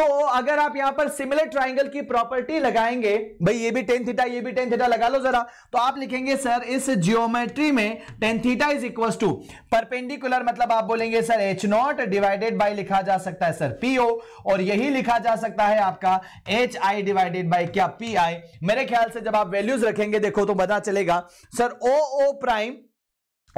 तो अगर आप यहां पर सिमिलर ट्राइंगल की प्रॉपर्टी लगाएंगे भाई ये भी टेन थीटा ये भी टेन थीटा लगा लो जरा तो आप लिखेंगे सर इस जियोमेट्री में में tan theta is equal to perpendicular मतलब आप बोलेंगे sir H naught divided by लिखा जा सकता है सर पीओ और यही लिखा जा सकता है आपका एच आई डिवाइडेड बाई क्या पी आई मेरे ख्याल से जब आप वैल्यूज रखेंगे देखो तो पता चलेगा sir O O prime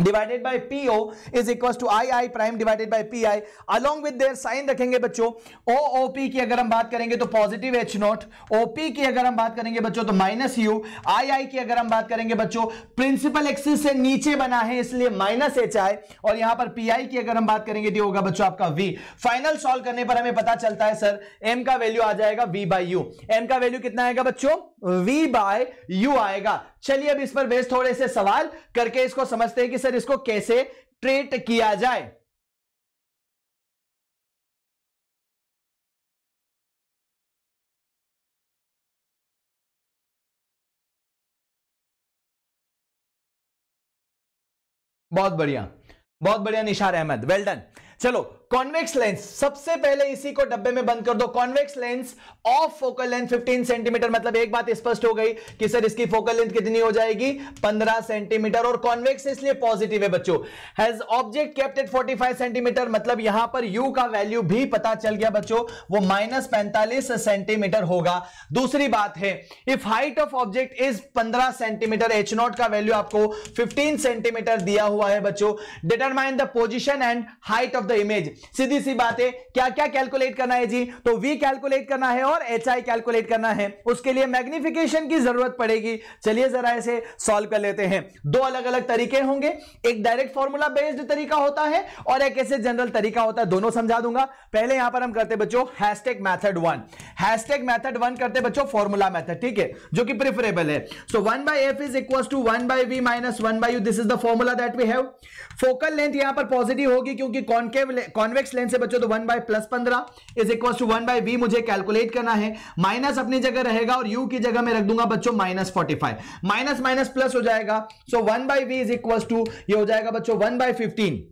divided by PO is equal to I I prime divided by P I along with their sign रखेंगे बच्चों ओ ओ पी की अगर हम बात करेंगे तो positive H naught O P की अगर हम बात करेंगे बच्चों तो माइनस यू आई आई की अगर हम बात करेंगे बच्चों प्रिंसिपल एक्सिस से नीचे बना है इसलिए माइनस एच आई और यहां पर पी आई की अगर हम बात करेंगे तो होगा बच्चों आपका वी फाइनल सॉल्व करने पर हमें पता चलता है सर एम का वैल्यू आ जाएगा वी बाई यू एम का वैल्यू कितना आएगा बच्चों वी बाय यू आएगा चलिए अब इस पर बेस थोड़े से सवाल करके इसको समझते हैं कि सर इसको कैसे ट्रीट किया जाए बहुत बढ़िया बहुत बढ़िया निशार अहमद वेल डन चलो कॉन्वेक्स लेंस सबसे पहले इसी को डब्बे में बंद कर दो convex lens of focal length 15 centimetre मतलब एक बात स्पष्ट हो गई कि सर इसकी फोकल लेंथ कितनी हो जाएगी 15 सेंटीमीटर और कॉन्वेक्स इसलिए पॉजिटिव है बच्चों has object kept at 45 centimetre मतलब यहां पर यू का वैल्यू भी पता चल गया बच्चों वो माइनस पैंतालीस सेंटीमीटर होगा दूसरी बात है if height of object is पंद्रह सेंटीमीटर एच नॉट का वैल्यू आपको फिफ्टीन सेंटीमीटर दिया हुआ है बच्चों determine the position and height of of the image सीधी सी बात है क्या क्या कैलकुलेट करना है जी तो वी कैलकुलेट करना है और एच आई कैलकुलेट करना है उसके लिए मैग्निफिकेशन की जरूरत पड़ेगी चलिए जरा इसे सॉल्व कर लेते हैं दो अलग अलग तरीके होंगे एक डायरेक्ट फॉर्मूला बेस्ड तरीका होता है और एक ऐसे जनरल तरीका होता है दोनों समझा दूंगा पहले यहां पर हम करते बच्चों hashtag method one hashtag method one करते बच्चों फॉर्मूला मैथड ठीक है जो कि प्रिफरेबल है so one by F is equal to one by we minus one by U this is the formula that we have focal length यहां पर positive होगी क्योंकि कौन कॉन्केव कॉन्वेक्स लेंस से बच्चों तो वन बाय प्लस पंद्रह is equal to one by V मुझे कैलकुलेट करना है माइनस अपनी जगह रहेगा और यू की जगह में रख दूंगा बच्चों minus forty five minus minus plus हो जाएगा so one by V is equal to ये हो जाएगा बच्चों वन बाय फिफ्टीन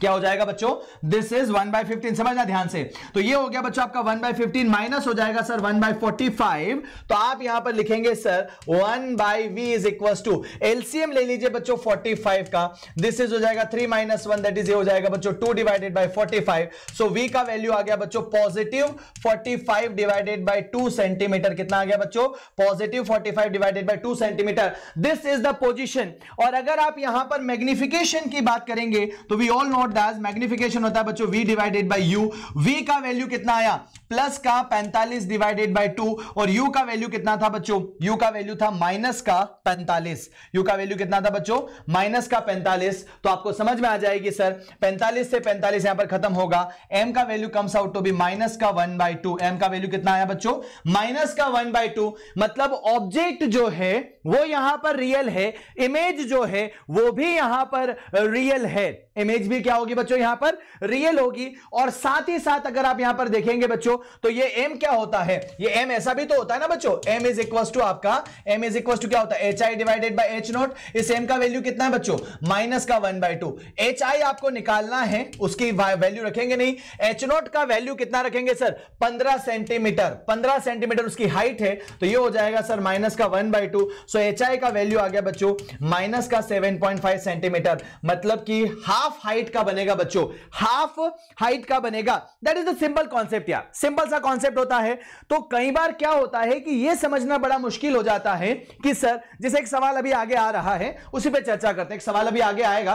क्या हो जाएगा बच्चों this is one by fifteen समझना ध्यान से तो ये हो गया बच्चों आपका वन बाय फिफ्टीन माइनस हो जाएगा sir one by forty five तो आप यहां पर लिखेंगे sir one by V is equal to LCM ले लीजिए बच्चों फोर्टी फाइव का दिस इज हो जाएगा three minus one that is ये हो जाएगा बच्चों two divided by forty five so V का वैल्यू आ गया बच्चों positive forty five divided by two centimetre कितना आ गया बच्चों positive forty five divided by two centimetre this is the position और अगर आप यहां पर मैग्निफिकेशन की बात करेंगे तो we all not of does magnification होता है बच्चों V divided by U V का वैल्यू कितना आया प्लस का 45 डिवाइडेड बाय टू और यू का वैल्यू कितना था बच्चों यू का वैल्यू था माइनस का 45 यू का वैल्यू कितना था बच्चों माइनस का 45 तो आपको समझ में आ जाएगी सर 45 से 45 यहां पर खत्म होगा एम का value comes out to be minus का 1 बाई टू एम का वैल्यू कितना आया बच्चों माइनस का 1 बाई टू मतलब ऑब्जेक्ट जो है वो यहां पर रियल है इमेज जो है वो भी यहां पर रियल है इमेज भी क्या होगी बच्चों यहां पर रियल होगी और साथ ही साथ अगर आप यहां पर देखेंगे बच्चों तो ये एम क्या होता है ये एम ऐसा भी तो होता है ना बच्चों एम इज इक्वल टू आपका एम इज इक्वल टू क्या होता है H I divided by H naught इस एम का वैल्यू कितना है बच्चों माइनस का one by two H I आपको निकालना है उसकी वैल्यू रखेंगे नहीं एच नॉट का वैल्यू कितना रखेंगे सर पंद्रह सेंटीमीटर पंद्रह सेंटीमीटर उसकी हाइट है तो ये हो जाएगा सर माइनस का one by two so H I का वैल्यू आ गया बच्चों माइनस का सेवन पॉइंट फाइव सेंटीमीटर मतलब कि हाफ हाइट का बनेगा बच्चों हाफ हाइट का बनेगा that is the simple concept यार सिंपल सा कॉन्सेप्ट होता है तो कई बार क्या होता है कि यह समझना बड़ा मुश्किल हो जाता है कि सर जैसे एक सवाल अभी आगे आ रहा है उसी पर चर्चा करते हैं एक सवाल अभी आगे आएगा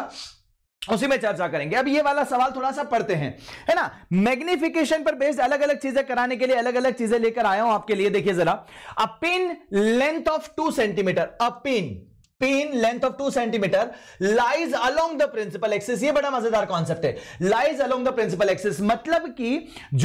उसी में चर्चा करेंगे अब ये वाला सवाल थोड़ा सा पढ़ते हैं है ना मैग्निफिकेशन पर बेस्ड अलग अलग चीजें कराने के लिए अलग अलग चीजें लेकर आया हूं आपके लिए देखिए जरा a pin length of two centimetre a pin pen length of two centimetre lies along the principal axis ये बड़ा मजेदार कॉन्सेप्ट है lies along the principal axis मतलब कि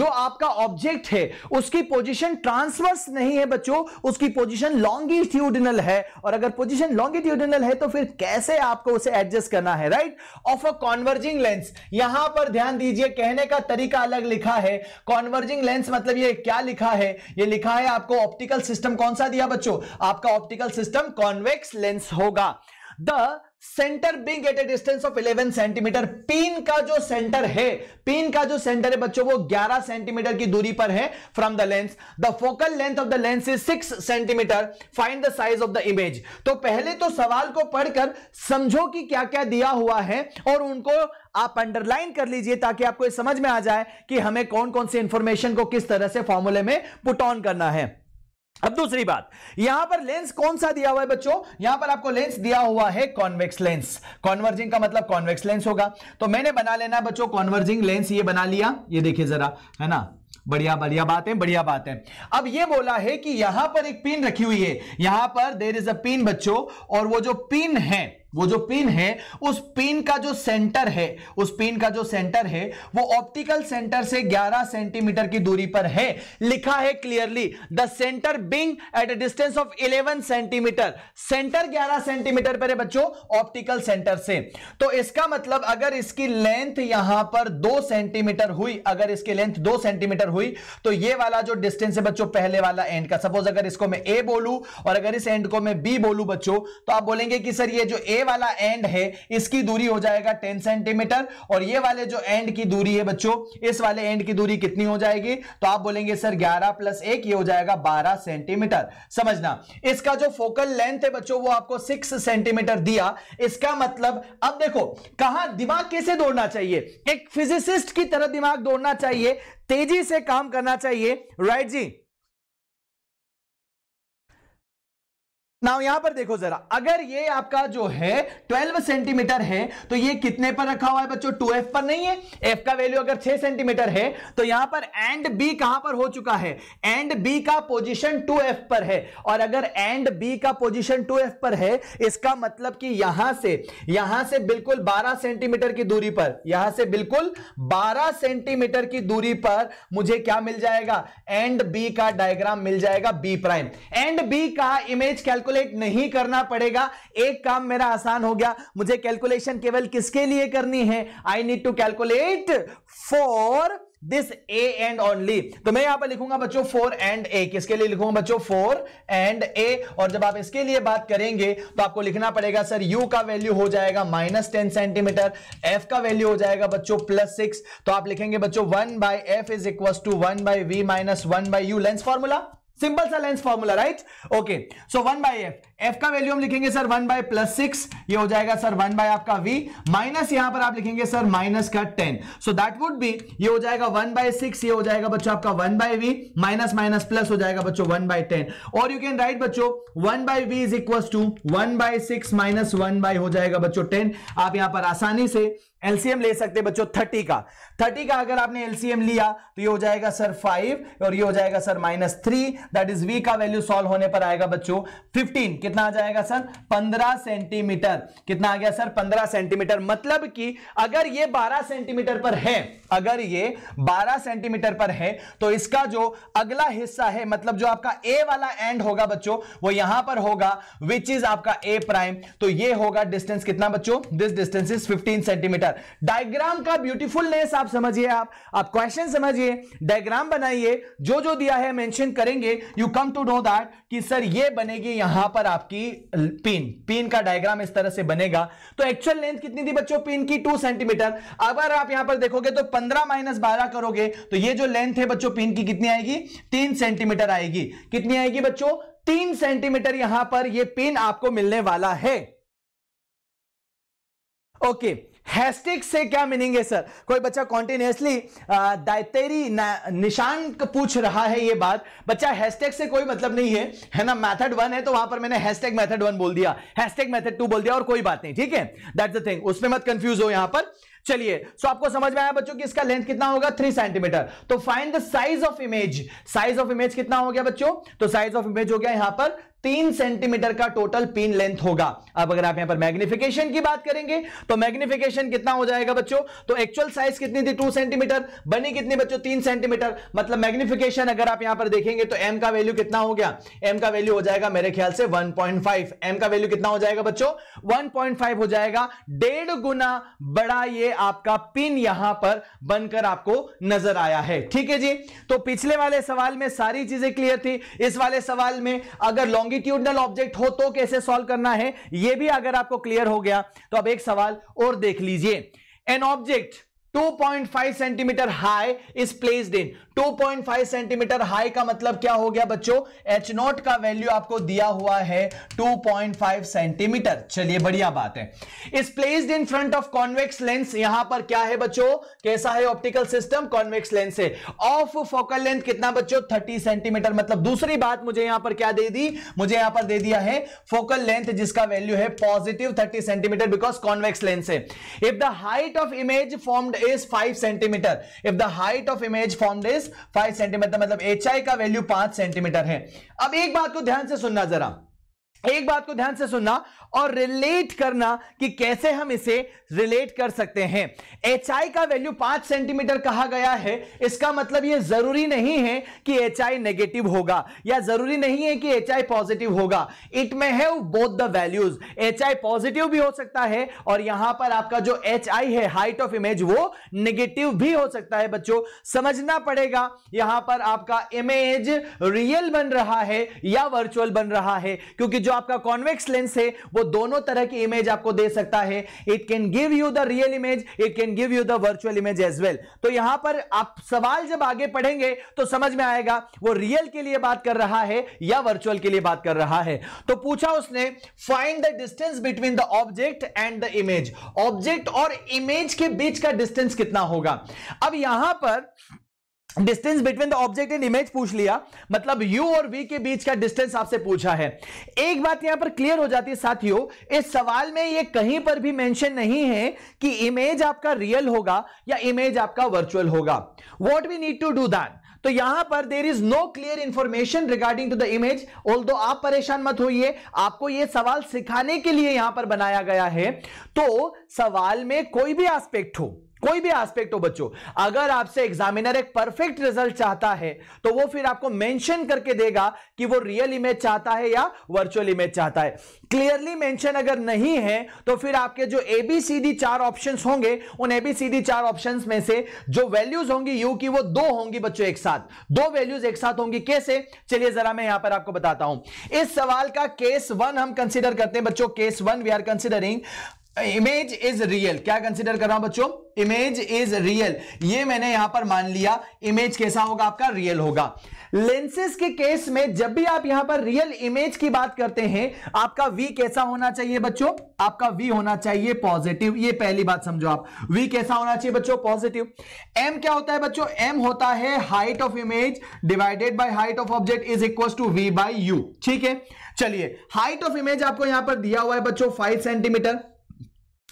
जो आपका ऑब्जेक्ट है उसकी पोजीशन ट्रांसवर्स नहीं है बच्चों उसकी पोजीशन लॉन्गिट्यूडिनल है और अगर पोजीशन लॉन्गिट्यूडिनल है तो फिर कैसे आपको उसे एडजस्ट करना है right of a converging lens यहां पर ध्यान दीजिए कहने का तरीका अलग लिखा है कॉन्वर्जिंग लेंस मतलब ये क्या लिखा है ये लिखा है आपको ऑप्टिकल सिस्टम कौन सा दिया बच्चों आपका ऑप्टिकल सिस्टम कॉन्वेक्स लेंस हो होगा the centre being at a distance of 11 centimetre pin का जो सेंटर है पिन का जो सेंटर है बच्चों वो 11 सेंटीमीटर की दूरी पर है from the lens the focal length of the lens is 6 centimetre find the size of the image तो पहले तो सवाल को पढ़कर समझो कि क्या क्या दिया हुआ है और उनको आप अंडरलाइन कर लीजिए ताकि आपको समझ में आ जाए कि हमें कौन कौन सी इंफॉर्मेशन को किस तरह से फॉर्मूले में पुट ऑन करना है अब दूसरी बात यहां पर लेंस कौन सा दिया हुआ है बच्चों यहां पर आपको लेंस दिया हुआ है कॉन्वेक्स लेंस कॉन्वर्जिंग का मतलब कॉन्वेक्स लेंस होगा तो मैंने बना लेना है बच्चों कॉन्वर्जिंग लेंस ये बना लिया ये देखिए जरा है ना बढ़िया बढ़िया बात है बढ़िया बात है अब ये बोला है कि यहां पर एक पिन रखी हुई है यहां पर देर इज अ पिन बच्चों और वो जो पिन है वो जो पिन है उस पिन का जो सेंटर है उस पिन का जो सेंटर है वो ऑप्टिकल सेंटर से 11 सेंटीमीटर की दूरी पर है लिखा है clearly the centre being at a distance of 11 centimetre centre 11 centimetre पर है बच्चों ऑप्टिकल सेंटर से तो इसका मतलब अगर इसकी लेंथ यहां पर दो सेंटीमीटर हुई अगर इसकी लेंथ दो सेंटीमीटर हुई तो ये वाला जो डिस्टेंस है बच्चों पहले वाला एंड का सपोज अगर इसको मैं ए बोलू और अगर इस एंड को मैं बी बोलू बच्चों तो आप बोलेंगे कि सर ये जो ए वाला एंड है इसकी दूरी हो जाएगा टेन सेंटीमीटर और ये वाले जो एंड की दूरी है बच्चों इस वाले एंड की दूरी कितनी हो जाएगी तो आप बोलेंगे सर ग्यारह प्लस एक ये हो जाएगा बारह सेंटीमीटर समझना इसका जो फोकल लेंथ है बच्चों वो आपको सिक्स सेंटीमीटर दिया इसका मतलब अब देखो कहा दिमाग कैसे दौड़ना चाहिए एक फिजिसिस्ट की तरह दिमाग दौड़ना चाहिए तेजी से काम करना चाहिए राइट जी नाउ यहां पर देखो जरा अगर ये आपका जो है 12 सेंटीमीटर है तो ये कितने पर रखा हुआ है बच्चों 2f पर नहीं है f का वैल्यू अगर 6 सेंटीमीटर है तो यहां पर एंड बी कहां पर हो चुका है एंड बी का पोजीशन 2f पर है और अगर एंड बी का पोजीशन 2f पर है इसका मतलब कि यहां से यहां से बिल्कुल 12 सेंटीमीटर की दूरी पर यहां से बिल्कुल बारह सेंटीमीटर की दूरी पर मुझे क्या मिल जाएगा एंड बी का डायग्राम मिल जाएगा बी प्राइम एंड बी का इमेज कैलकुलेट कैलकुलेट नहीं करना पड़ेगा एक काम मेरा आसान हो गया मुझे कैलकुलेशन केवल किसके लिए करनी है I need to calculate for this A and only तो मैं यहां पर लिखूंगा बच्चों फोर एंड ए किसके लिए लिखूंगा बच्चों फोर एंड ए और जब आप इसके लिए बात करेंगे तो आपको लिखना पड़ेगा सर यू का वैल्यू हो जाएगा माइनस टेन सेंटीमीटर एफ का वैल्यू हो जाएगा बच्चों प्लस सिक्स तो आप लिखेंगे बच्चों one by F is equal to one by we minus one by U lens formula simple सा lens formula right okay so one by F F का वैल्यू हम लिखेंगे sir one by plus six ये हो जाएगा sir one by आपका V minus यहां पर आप लिखेंगे सर माइनस का ten so that would be ये हो जाएगा वन बाय सिक्स ये हो जाएगा बच्चों आपका one by V minus minus plus हो जाएगा बच्चों वन बाय टेन और यू कैन राइट बच्चों one by V is equal to one by six minus one by हो जाएगा बच्चों टेन आप यहां पर आसानी से एलसीएम ले सकते हैं बच्चों थर्टी का थर्टी का अगर आपने एलसीएम लिया तो ये हो जाएगा सर 5 और ये हो जाएगा sir minus three that is V का वैल्यू सॉल्व होने पर आएगा बच्चों 15 कितना आ जाएगा सर 15 सेंटीमीटर कितना आ गया सर 15 सेंटीमीटर मतलब कि अगर ये 12 सेंटीमीटर पर है अगर ये बारह सेंटीमीटर पर है तो इसका जो अगला हिस्सा है मतलब जो आपका ए वाला एंड होगा बच्चों वो यहां पर होगा विच इज आपका ए प्राइम तो ये होगा डिस्टेंस कितना बच्चों this distance is fifteen centimetre clear diagram का ब्यूटीफुलनेस आप समझिए आप आप क्वेश्चन समझिए डायग्राम बनाइए जो जो दिया है मेंशन करेंगे you come to know that कि सर ये बनेगी यहां पर आपकी पिन पिन का डायग्राम इस तरह से बनेगा तो एक्चुअल लेंथ कितनी थी बच्चों पिन की टू सेंटीमीटर अगर आप यहां पर देखोगे तो पंद्रह माइनस बारह करोगे तो ये जो लेंथ है बच्चों पिन की कितनी आएगी तीन सेंटीमीटर आएगी कितनी आएगी बच्चों तीन सेंटीमीटर यहां पर ये पिन आपको मिलने वाला है ओके okay. हैस्टिक से क्या मीनिंग है सर कोई बच्चा कॉन्टिन्यूसली दायतेरी निशांक पूछ रहा है ये बात बच्चा हैशटैग से कोई मतलब नहीं है है ना मेथड वन है तो वहां पर मैंने हैशटैग मेथड वन बोल दिया हैशटैग मेथड टू बोल दिया और कोई बात नहीं ठीक है दैट्स द थिंग उसमें मत कंफ्यूज हो यहां पर चलिए सो आपको समझ में आया बच्चों कि इसका लेंथ कितना होगा थ्री सेंटीमीटर तो find the size of image size of image कितना हो गया बच्चों तो साइज ऑफ इमेज हो गया यहां पर तीन सेंटीमीटर का टोटल पिन लेंथ होगा अब अगर आप यहां पर मैग्निफिकेशन की बात करेंगे तो मैग्निफिकेशन कितना हो जाएगा बच्चों तो एक्चुअल साइज कितनी थी टू सेंटीमीटर बनी कितनी बच्चों तीन सेंटीमीटर मतलब मैग्निफिकेशन अगर आप यहां पर देखेंगे तो एम का वैल्यू कितना हो गया एम का वैल्यू हो जाएगा मेरे ख्याल से वन एम का वैल्यू कितना हो जाएगा बच्चों वन हो जाएगा डेढ़ गुना बड़ा ये आपका पिन यहां पर बनकर आपको नजर आया है ठीक है जी तो पिछले वाले सवाल में सारी चीजें क्लियर थी इस वाले सवाल में अगर लॉन्ग लॉन्गिट्यूडनल ऑब्जेक्ट हो तो कैसे सॉल्व करना है यह भी अगर आपको क्लियर हो गया तो अब एक सवाल और देख लीजिए an object 2.5 centimetre high is placed in 2.5 centimetre high का मतलब क्या हो गया बच्चों H नॉट का वैल्यू आपको दिया हुआ है 2.5 सेंटीमीटर चलिए बढ़िया बात है is placed in front of convex lens यहां पर क्या है बच्चों कैसा है ऑप्टिकल सिस्टम कॉन्वेक्स लेंस है ऑफ फोकल लेंथ कितना बच्चों 30 सेंटीमीटर मतलब दूसरी बात मुझे यहां पर क्या दे दी मुझे यहां पर दे दिया है फोकल लेंथ जिसका वैल्यू है positive thirty centimetre because convex lens है if the height of image formed is 5 centimetre if the height of image formed is 5 centimetre मतलब एच का वैल्यू 5 सेंटीमीटर है अब एक बात को ध्यान से सुनना जरा एक बात को ध्यान से सुनना और रिलेट करना कि कैसे हम इसे रिलेट कर सकते हैं एच का वैल्यू पांच सेंटीमीटर कहा गया है इसका मतलब यह जरूरी नहीं है कि एच नेगेटिव होगा या जरूरी नहीं है कि एच पॉजिटिव होगा इट में है both the values H positive भी हो सकता है और यहां पर आपका जो एच है हाइट ऑफ इमेज वो नेगेटिव भी हो सकता है बच्चों समझना पड़ेगा यहां पर आपका इमेज रियल बन रहा है या वर्चुअल बन रहा है क्योंकि जो आपका कॉन्वेक्स लेंस है वो वो दोनों तरह की इमेज आपको दे सकता है it can give you the real image it can give you the virtual image as well तो यहां पर आप सवाल जब आगे पढ़ेंगे तो समझ में आएगा वो रियल के लिए बात कर रहा है या वर्चुअल के लिए बात कर रहा है तो पूछा उसने find the distance between the object and the image object और इमेज के बीच का डिस्टेंस कितना होगा अब यहां पर distance between the object and image पूछ लिया मतलब यू और वी के बीच का डिस्टेंस आपसे पूछा है एक बात यहां पर क्लियर हो जाती है साथियों इस सवाल में ये कहीं पर भी मेंशन नहीं है कि इमेज आपका रियल होगा या इमेज आपका वर्चुअल होगा what we need to do that तो यहां पर there is no clear information regarding to the image all आप परेशान मत होइए आपको यह सवाल सिखाने के लिए यहां पर बनाया गया है तो सवाल में कोई भी एस्पेक्ट हो कोई भी एस्पेक्ट हो बच्चों अगर आपसे एग्जामिनर एक परफेक्ट रिजल्ट चाहता है तो वो फिर आपको मेंशन करके देगा कि वो रियल इमेज चाहता है या वर्चुअल इमेज चाहता है क्लियरली मेंशन अगर नहीं है तो फिर आपके जो एबीसीडी चार ऑप्शंस होंगे उन एबीसीडी चार ऑप्शंस में से जो वैल्यूज होंगी यू की वो दो होंगी बच्चों एक साथ दो वैल्यूज एक साथ होंगी कैसे चलिए जरा मैं यहां पर आपको बताता हूं इस सवाल का केस वन हम कंसिडर करते हैं बच्चों case one we are considering image is real क्या कंसिडर कर रहा हूं बच्चों इमेज इज रियल ये मैंने यहां पर मान लिया इमेज कैसा होगा आपका रियल होगा लेंसेज के केस में जब भी आप यहां पर रियल इमेज की बात करते हैं आपका वी कैसा होना चाहिए बच्चों आपका वी होना चाहिए पॉजिटिव ये पहली बात समझो आप वी कैसा होना चाहिए बच्चों पॉजिटिव एम क्या होता है बच्चों एम होता है height of image divided by height of object is equal to V by U ठीक है चलिए हाइट ऑफ इमेज आपको यहां पर दिया हुआ है बच्चों फाइव सेंटीमीटर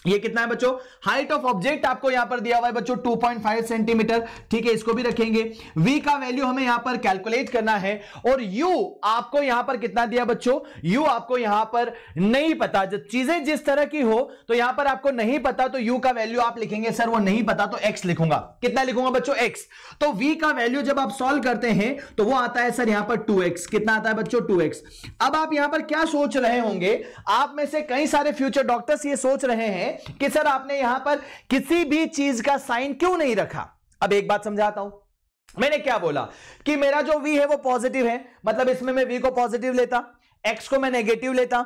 ये कितना है बच्चों हाइट ऑफ ऑब्जेक्ट आपको यहां पर दिया हुआ है बच्चों 2.5 सेंटीमीटर ठीक है इसको भी रखेंगे v का वैल्यू हमें यहां पर कैलकुलेट करना है और u आपको यहां पर कितना दिया बच्चों u आपको यहां पर नहीं पता जब चीजें जिस तरह की हो तो यहां पर आपको नहीं पता तो u का वैल्यू आप लिखेंगे सर वो नहीं पता तो x लिखूंगा कितना लिखूंगा बच्चों x तो v का वैल्यू जब आप सॉल्व करते हैं तो वो आता है सर यहां पर 2x कितना आता है बच्चों 2x अब आप यहां पर क्या सोच रहे होंगे आप में से कई सारे फ्यूचर डॉक्टर्स ये सोच रहे हैं हैं कि सर आपने यहां पर किसी भी चीज का साइन क्यों नहीं रखा अब एक बात समझाता हूं मैंने क्या बोला कि मेरा जो वी है वो पॉजिटिव है मतलब इसमें मैं वी को पॉजिटिव लेता एक्स को मैं नेगेटिव लेता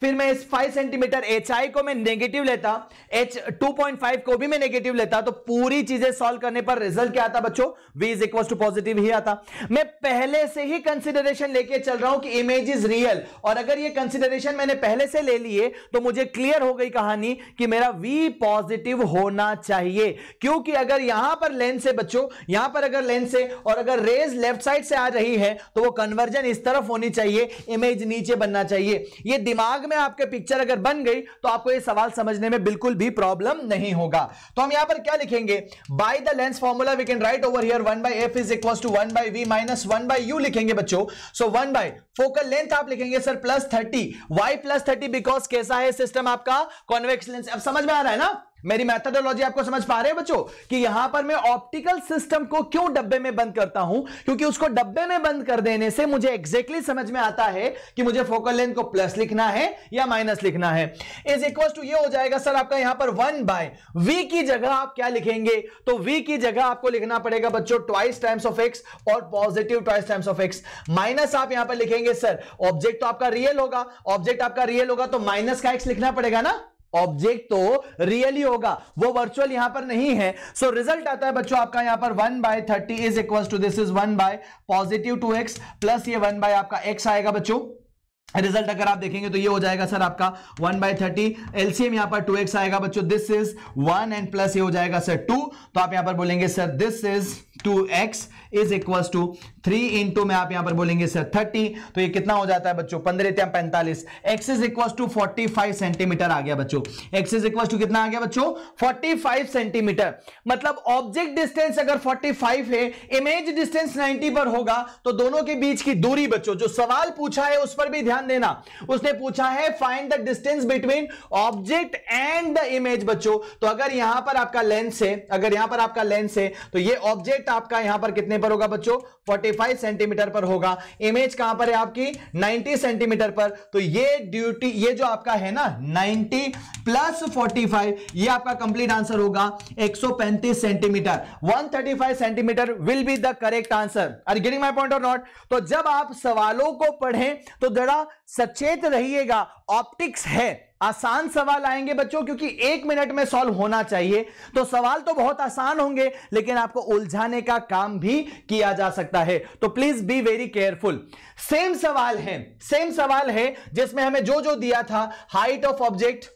फिर मैं इस 5 सेंटीमीटर एच आई को मैं नेगेटिव लेता एच 2.5 को भी मैं नेगेटिव लेता तो पूरी चीजें सॉल्व करने पर रिजल्ट क्या आता बच्चों v is equal to positive ही आता मैं पहले से ही कंसिडरेशन लेके चल रहा हूं कि इमेज इज रियल और अगर ये कंसिडरेशन मैंने पहले से ले लिए तो मुझे क्लियर हो गई कहानी कि मेरा v पॉजिटिव होना चाहिए क्योंकि अगर यहां पर लेंस है बच्चों यहां पर अगर लेंस है और अगर रेज लेफ्ट साइड से आ रही है तो वो कन्वर्जन इस तरफ होनी चाहिए इमेज नीचे बनना चाहिए ये दिमाग में आपके पिक्चर अगर बन गई तो आपको ये सवाल समझने में बिल्कुल भी प्रॉब्लम नहीं होगा तो हम यहां पर क्या लिखेंगे by the lens formula we can write over here 1 by F is equals to 1 by V minus 1 by U लिखेंगे बच्चों so so 1 by focal length आप लिखेंगे sir plus 30 Y plus 30 because कैसा है सिस्टम आपका कॉन्वेक्स लेंस अब समझ में आ रहा है ना मेरी मैथडोलॉजी आपको समझ पा रहे हैं बच्चों कि यहां पर मैं ऑप्टिकल सिस्टम को क्यों डब्बे में बंद करता हूं क्योंकि उसको डब्बे में बंद कर देने से मुझे एग्जैक्टली exactly समझ में आता है कि मुझे फोकल लेंथ को प्लस लिखना है या माइनस लिखना है इज इक्व टू ये हो जाएगा सर आपका यहां पर वन बाय वी की जगह आप क्या लिखेंगे तो वी की जगह आपको लिखना पड़ेगा बच्चों ट्वाइस टाइम्स ऑफ एक्स और positive twice times of X minus आप यहां पर लिखेंगे सर ऑब्जेक्ट तो आपका रियल होगा ऑब्जेक्ट आपका रियल होगा तो माइनस का एक्स लिखना पड़ेगा ना ऑब्जेक्ट तो रियली होगा वो वर्चुअल यहां पर नहीं है सो so, रिजल्ट आता है बच्चों आपका यहां पर one by thirty is equal to this is one by positive two X plus ये वन बाय आपका एक्स आएगा बच्चों रिजल्ट अगर आप देखेंगे तो ये हो जाएगा सर आपका वन बाय थर्टी एलसीएम यहां पर टू एक्स आएगा बच्चों this is one and plus ये हो जाएगा सर टू तो आप यहां पर बोलेंगे sir this is two X is equal to three into में आप यहां पर बोलेंगे सर थर्टी तो ये कितना हो जाता है बच्चों पंद्रह त्या पैंतालीस X is equal to forty five centimetre आ गया बच्चों एक्स इज इक्वल टू कितना आ गया बच्चों फोर्टी फाइव सेंटीमीटर मतलब ऑब्जेक्ट डिस्टेंस अगर फोर्टी फाइव है इमेज डिस्टेंस नाइनटी पर होगा तो दोनों के बीच की दूरी बच्चों जो सवाल पूछा है उस पर भी ध्यान देना उसने पूछा है find the distance between object and the image बच्चों तो अगर यहां पर आपका लेंस है अगर यहां पर आपका लेंस है तो ये ऑब्जेक्ट आपका यहां पर कितने कितने पर होगा बच्चों 45 सेंटीमीटर पर होगा इमेज कहां पर है आपकी 90 सेंटीमीटर पर तो ये ड्यूटी ये जो आपका है ना 90 प्लस 45 ये आपका कंप्लीट आंसर होगा 135 centimetre 135 centimetre will be the correct answer are getting my point और नॉट तो जब आप सवालों को पढ़ें तो जरा सचेत रहिएगा ऑप्टिक्स है आसान सवाल आएंगे बच्चों क्योंकि एक मिनट में सॉल्व होना चाहिए तो सवाल तो बहुत आसान होंगे लेकिन आपको उलझाने का काम भी किया जा सकता है तो please be very careful same सवाल है सेम सवाल है जिसमें हमें जो जो दिया था हाइट ऑफ ऑब्जेक्ट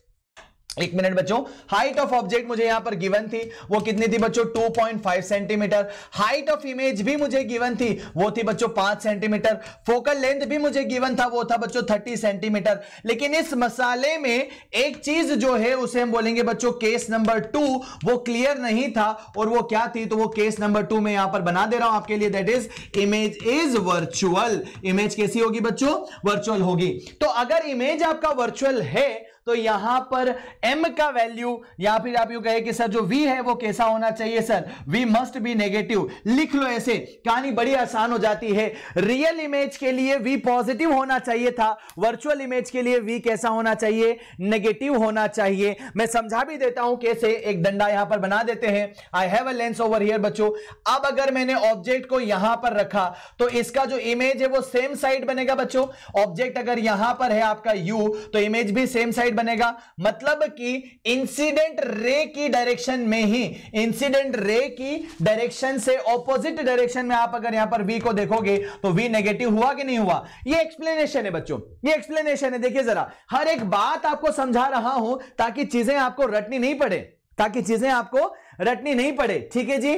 एक मिनट बच्चों हाइट ऑफ ऑब्जेक्ट मुझे यहां पर गिवन थी वो कितनी थी बच्चों 2.5 सेंटीमीटर हाइट ऑफ इमेज भी मुझे गिवन थी वो थी बच्चों 5 सेंटीमीटर फोकल लेंथ भी मुझे गिवन था वो था बच्चों 30 सेंटीमीटर लेकिन इस मसाले में एक चीज जो है उसे हम बोलेंगे बच्चों केस नंबर टू वो क्लियर नहीं था और वो क्या थी तो वो केस नंबर टू में यहां पर बना दे रहा हूं आपके लिए that is image is virtual image कैसी होगी बच्चों वर्चुअल होगी तो अगर इमेज आपका वर्चुअल है तो यहां पर m का वैल्यू या फिर आप यू कहे कि सर जो v है वो कैसा होना चाहिए sir v must be negative लिख लो ऐसे कहानी बड़ी आसान हो जाती है रियल इमेज के लिए v पॉजिटिव होना चाहिए था वर्चुअल इमेज के लिए v कैसा होना चाहिए नेगेटिव होना चाहिए मैं समझा भी देता हूं कैसे एक डंडा यहां पर बना देते हैं I have a lens over here बच्चों अब अगर मैंने ऑब्जेक्ट को यहां पर रखा तो इसका जो इमेज है वो सेम साइड बनेगा बच्चों ऑब्जेक्ट अगर यहां पर है आपका यू तो इमेज भी सेम साइड बनेगा मतलब कि इंसिडेंट रे की डायरेक्शन में ही इंसिडेंट रे की डायरेक्शन से ऑपोजिट डायरेक्शन में आप अगर यहां पर वी को देखोगे तो वी नेगेटिव हुआ कि नहीं हुआ ये एक्सप्लेनेशन है बच्चों ये एक्सप्लेनेशन है देखिए जरा हर एक बात आपको समझा रहा हूं ताकि चीजें आपको रटनी नहीं पड़े ताकि चीजें आपको रटनी नहीं पड़े ठीक है जी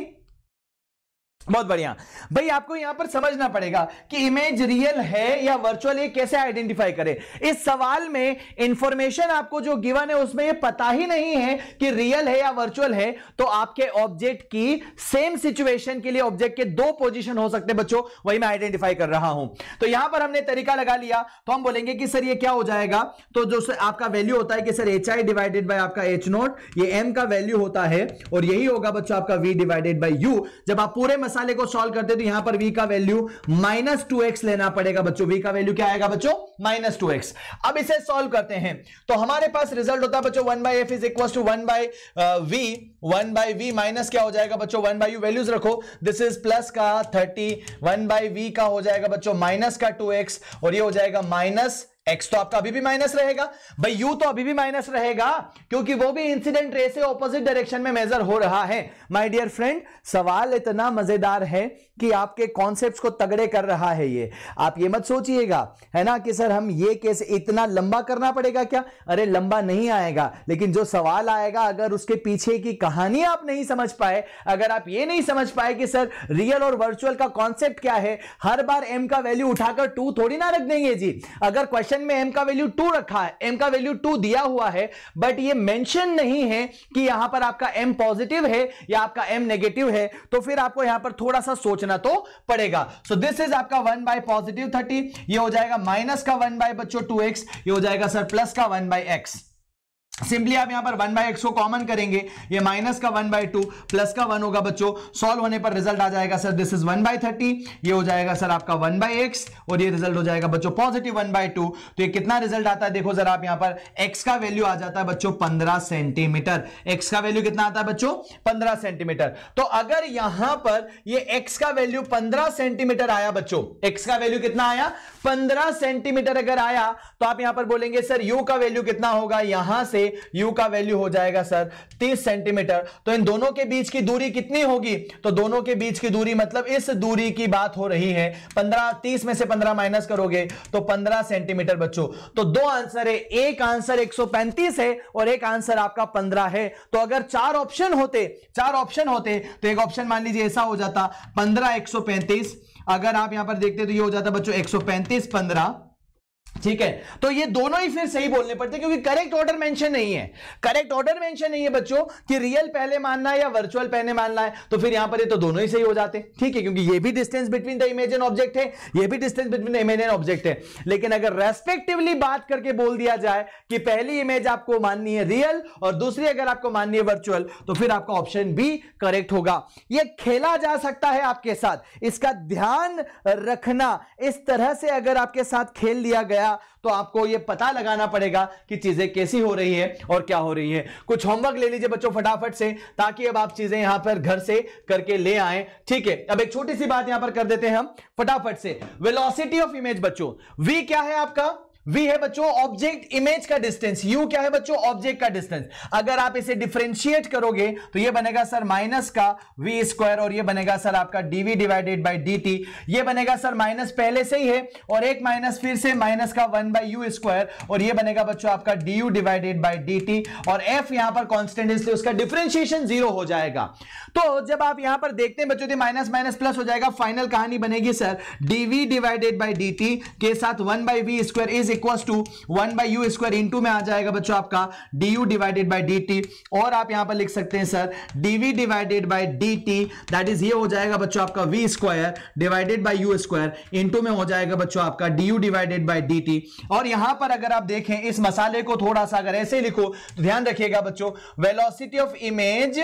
बहुत बढ़िया भाई आपको यहां पर समझना पड़ेगा कि इमेज रियल है या वर्चुअल ये कैसे आइडेंटिफाई करें इस सवाल में इंफॉर्मेशन आपको जो गिवन है उसमें ये पता ही नहीं है कि रियल है या वर्चुअल है तो आपके ऑब्जेक्ट की सेम सिचुएशन के लिए ऑब्जेक्ट के दो पोजीशन हो सकते हैं बच्चों वही मैं आइडेंटिफाई कर रहा हूं तो यहां पर हमने तरीका लगा लिया तो हम बोलेंगे कि सर यह क्या हो जाएगा तो जो आपका वैल्यू होता है कि sir H I divided by आपका एच नोट ये एम का वैल्यू होता है और यही होगा बच्चों आपका वी डिवाइडेड बाई यू जब आप पूरे मसाले को सॉल्व करते तो यहां पर v का वैल्यू माइनस टू एक्स लेना पड़ेगा बच्चों v का वैल्यू क्या आएगा बच्चों माइनस टू एक्स अब इसे सॉल्व करते हैं तो हमारे पास रिजल्ट होता है बच्चों one by F is equal to one by V one by we minus क्या हो जाएगा बच्चों वन बाई यू वैल्यूज रखो दिस इज प्लस का थर्टी वन बाई वी का हो जाएगा बच्चों माइनस का टू एक्स और ये हो जाएगा माइनस एक्स तो आपका अभी भी माइनस रहेगा भाई यू तो अभी भी माइनस रहेगा क्योंकि वो भी इंसिडेंट रे से ऑपोजिट डायरेक्शन में मेजर हो रहा है माय डियर फ्रेंड सवाल इतना मजेदार है कि आपके कॉन्सेप्ट्स को तगड़े कर रहा है ये आप ये मत सोचिएगा है ना कि सर हम ये केस इतना लंबा करना पड़ेगा क्या अरे लंबा नहीं आएगा लेकिन जो सवाल आएगा अगर उसके पीछे की कहानी आप नहीं समझ पाए अगर आप ये नहीं समझ पाए कि सर रियल और वर्चुअल का कॉन्सेप्ट क्या है हर बार एम का वैल्यू उठाकर टू थोड़ी ना रख देंगे जी अगर क्वेश्चन क्वेश्चन में एम का वैल्यू टू रखा है एम का वैल्यू टू दिया हुआ है बट ये मेंशन नहीं है कि यहां पर आपका एम पॉजिटिव है या आपका एम नेगेटिव है तो फिर आपको यहां पर थोड़ा सा सोचना तो पड़ेगा सो दिस इज आपका वन बाय पॉजिटिव थर्टी ये हो जाएगा माइनस का वन बाय बच्चों टू एक्स ये हो जाएगा सर प्लस का वन बाय एक्स सिंपली आप यहां पर वन बाय एक्स को कॉमन करेंगे ये माइनस का वन बाय टू प्लस का वन होगा बच्चों सॉल्व होने पर रिजल्ट आ जाएगा sir this is one by thirty ये हो जाएगा सर आपका वन बाय एक्स और ये रिजल्ट हो जाएगा बच्चों पॉजिटिव वन बाय टू तो ये कितना रिजल्ट आता है देखो जरा आप यहां पर एक्स का वैल्यू आ जाता है बच्चों पंद्रह सेंटीमीटर एक्स का वैल्यू कितना आता है बच्चों पंद्रह सेंटीमीटर तो अगर यहां पर ये एक्स का वैल्यू पंद्रह सेंटीमीटर आया बच्चों एक्स का वैल्यू कितना आया पंद्रह सेंटीमीटर अगर आया तो आप यहां पर बोलेंगे सर यू का वैल्यू कितना होगा यहां से से यू का वैल्यू हो जाएगा सर 30 सेंटीमीटर तो इन दोनों के बीच की दूरी कितनी होगी तो दोनों के बीच की दूरी मतलब इस दूरी की बात हो रही है 15 30 में से 15 माइनस करोगे तो 15 सेंटीमीटर बच्चों तो दो आंसर है एक आंसर 135 है और एक आंसर आपका 15 है तो अगर चार ऑप्शन होते चार ऑप्शन होते तो एक ऑप्शन मान लीजिए ऐसा हो जाता पंद्रह एक अगर आप यहां पर देखते तो ये हो जाता बच्चों 135 सौ ठीक है तो ये दोनों ही फिर सही बोलने पड़ते हैं क्योंकि करेक्ट ऑर्डर मेंशन नहीं है करेक्ट ऑर्डर मेंशन नहीं है बच्चों कि रियल पहले मानना है या वर्चुअल पहले मानना है तो फिर यहां पर ये तो दोनों ही सही हो जाते हैं ठीक है क्योंकि ये भी distance between the image and object है ये भी distance between the image and object है लेकिन अगर रेस्पेक्टिवली बात करके बोल दिया जाए कि पहली इमेज आपको माननी है रियल और दूसरी अगर आपको माननी है वर्चुअल तो फिर आपका ऑप्शन बी करेक्ट होगा यह खेला जा सकता है आपके साथ इसका ध्यान रखना इस तरह से अगर आपके साथ खेल लिया गया गया तो आपको यह पता लगाना पड़ेगा कि चीजें कैसी हो रही है और क्या हो रही है कुछ होमवर्क ले लीजिए बच्चों फटाफट से ताकि अब आप चीजें यहां पर घर से करके ले आए ठीक है अब एक छोटी सी बात यहां पर कर देते हैं हम फटाफट से वेलोसिटी ऑफ इमेज बच्चों वी क्या है आपका वी है बच्चों ऑब्जेक्ट इमेज का डिस्टेंस यू क्या है बच्चों ऑब्जेक्ट का डिस्टेंस अगर आप इसे डिफ्रेंशिएट करोगे तो ये बनेगा सर माइनस का वी स्क्वायर और ये बनेगा सर आपका D V divided by D T ये बनेगा सर माइनस पहले से ही है और एक माइनस फिर से माइनस का वन बाई यू स्क्वायर और ये बनेगा बच्चों आपका D U divided by D T और एफ यहां पर कॉन्स्टेंट इसलिए उसका डिफ्रेंशिएशन जीरो हो जाएगा तो जब आप यहां पर देखते हैं बच्चों माइनस माइनस प्लस हो जाएगा फाइनल कहानी बनेगी sir D V divided by D के साथ one by V square is equal to one by U square into में आ जाएगा बच्चों आपका D U divided by D T और आप यहां पर लिख सकते हैं sir D V divided by D T that is ये हो जाएगा बच्चों आपका V square divided by U square into में हो जाएगा बच्चों आपका D U divided by D T और यहां पर अगर आप देखें इस मसाले को थोड़ा सा अगर ऐसे लिखो तो ध्यान रखिएगा बच्चों velocity of image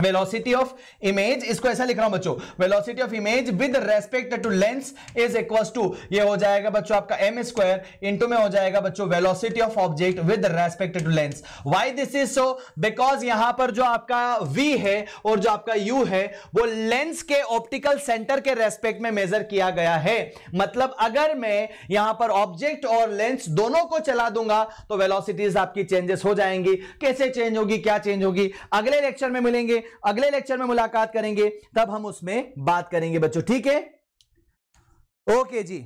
velocity of image इसको ऐसा लिख रहा हूं बच्चों velocity of image with respect to lens is equal to ये हो जाएगा बच्चों आपका एम स्क्वायर इंटू में हो जाएगा बच्चों velocity of object with respect to lens why this is so because यहां पर जो आपका v है और जो आपका u है वो लेंस के ऑप्टिकल सेंटर के रेस्पेक्ट में मेजर किया गया है मतलब अगर मैं यहां पर ऑब्जेक्ट और लेंस दोनों को चला दूंगा तो वेलोसिटीज आपकी चेंजेस हो जाएंगी कैसे चेंज होगी क्या चेंज होगी अगले लेक्चर में मिलेंगे अगले लेक्चर में मुलाकात करेंगे तब हम उसमें बात करेंगे बच्चों ठीक है ओके जी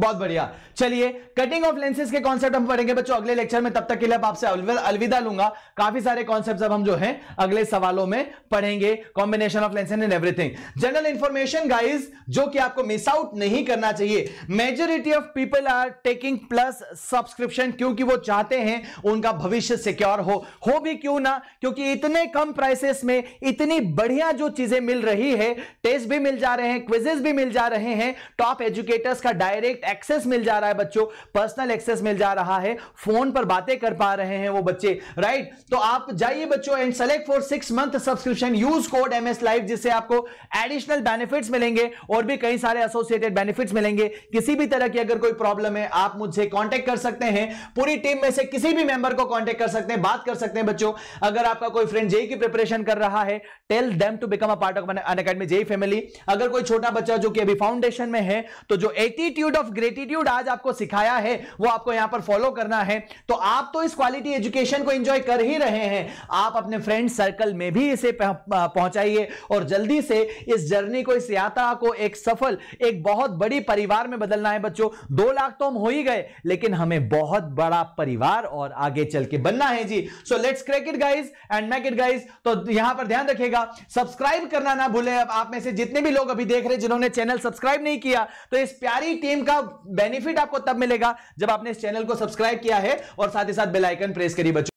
बहुत बढ़िया चलिए कटिंग ऑफ लेंसेज के कॉन्सेप्ट हम पढ़ेंगे बच्चों अगले लेक्चर में तब तक के लिए आपसे अलविदा लूंगा काफी सारे कॉन्सेप्ट अब हम जो है अगले सवालों में पढ़ेंगे combination of lenses and everything general information guys जो कि आपको मिस आउट नहीं करना चाहिए majority of people are taking plus subscription क्योंकि वो चाहते हैं उनका भविष्य सिक्योर हो हो भी क्यों ना क्योंकि इतने कम प्राइसेस में इतनी बढ़िया जो चीजें मिल रही है टेस्ट भी मिल जा रहे हैं क्विजेस भी मिल जा रहे हैं टॉप एजुकेटर्स का डायरेक्ट एक्सेस मिल जा रहा है बच्चों पर्सनल एक्सेस मिल जा रहा है फोन पर बातें कर पा रहे हैं वो बच्चे राइट तो आप जाइए बच्चों and select for six month subscription use code M live जिससे आपको एडिशनल बेनिफिट मिलेंगे और भी कई सारे एसोसिएटेड बेनिफिट मिलेंगे किसी भी तरह की अगर कोई प्रॉब्लम है आप मुझसे कॉन्टेक्ट कर सकते हैं पूरी टीम में से किसी भी मेंबर को कॉन्टेक्ट कर सकते हैं बात कर सकते हैं बच्चों अगर आपका कोई फ्रेंड जेई की प्रिपरेशन कर रहा है tell them to become a part of Unacademy JEE family अगर कोई छोटा बच्चा जो कि अभी फाउंडेशन में है तो जो एटीट्यूड ऑफ ऑफ ग्रेटिट्यूड आज आपको सिखाया है वो आपको यहां पर फॉलो करना है तो आप तो इस क्वालिटी एजुकेशन को एंजॉय कर ही रहे हैं आप अपने फ्रेंड सर्कल में भी इसे पहुंचाइए और जल्दी से इस जर्नी को इस यात्रा को एक सफल एक बहुत बड़ी परिवार में बदलना है बच्चों दो लाख तो हम हो ही गए लेकिन हमें बहुत बड़ा परिवार और आगे चल के बनना है जी so let's crack it guys and make it guys तो यहां पर ध्यान रखिएगा सब्सक्राइब करना ना भूलें अब आप में से जितने भी लोग अभी देख रहे जिन्होंने चैनल सब्सक्राइब नहीं किया तो इस प्यारी टीम का इसका बेनिफिट आपको तब मिलेगा जब आपने इस चैनल को सब्सक्राइब किया है और साथ ही साथ बेलाइकन प्रेस करी बच्चों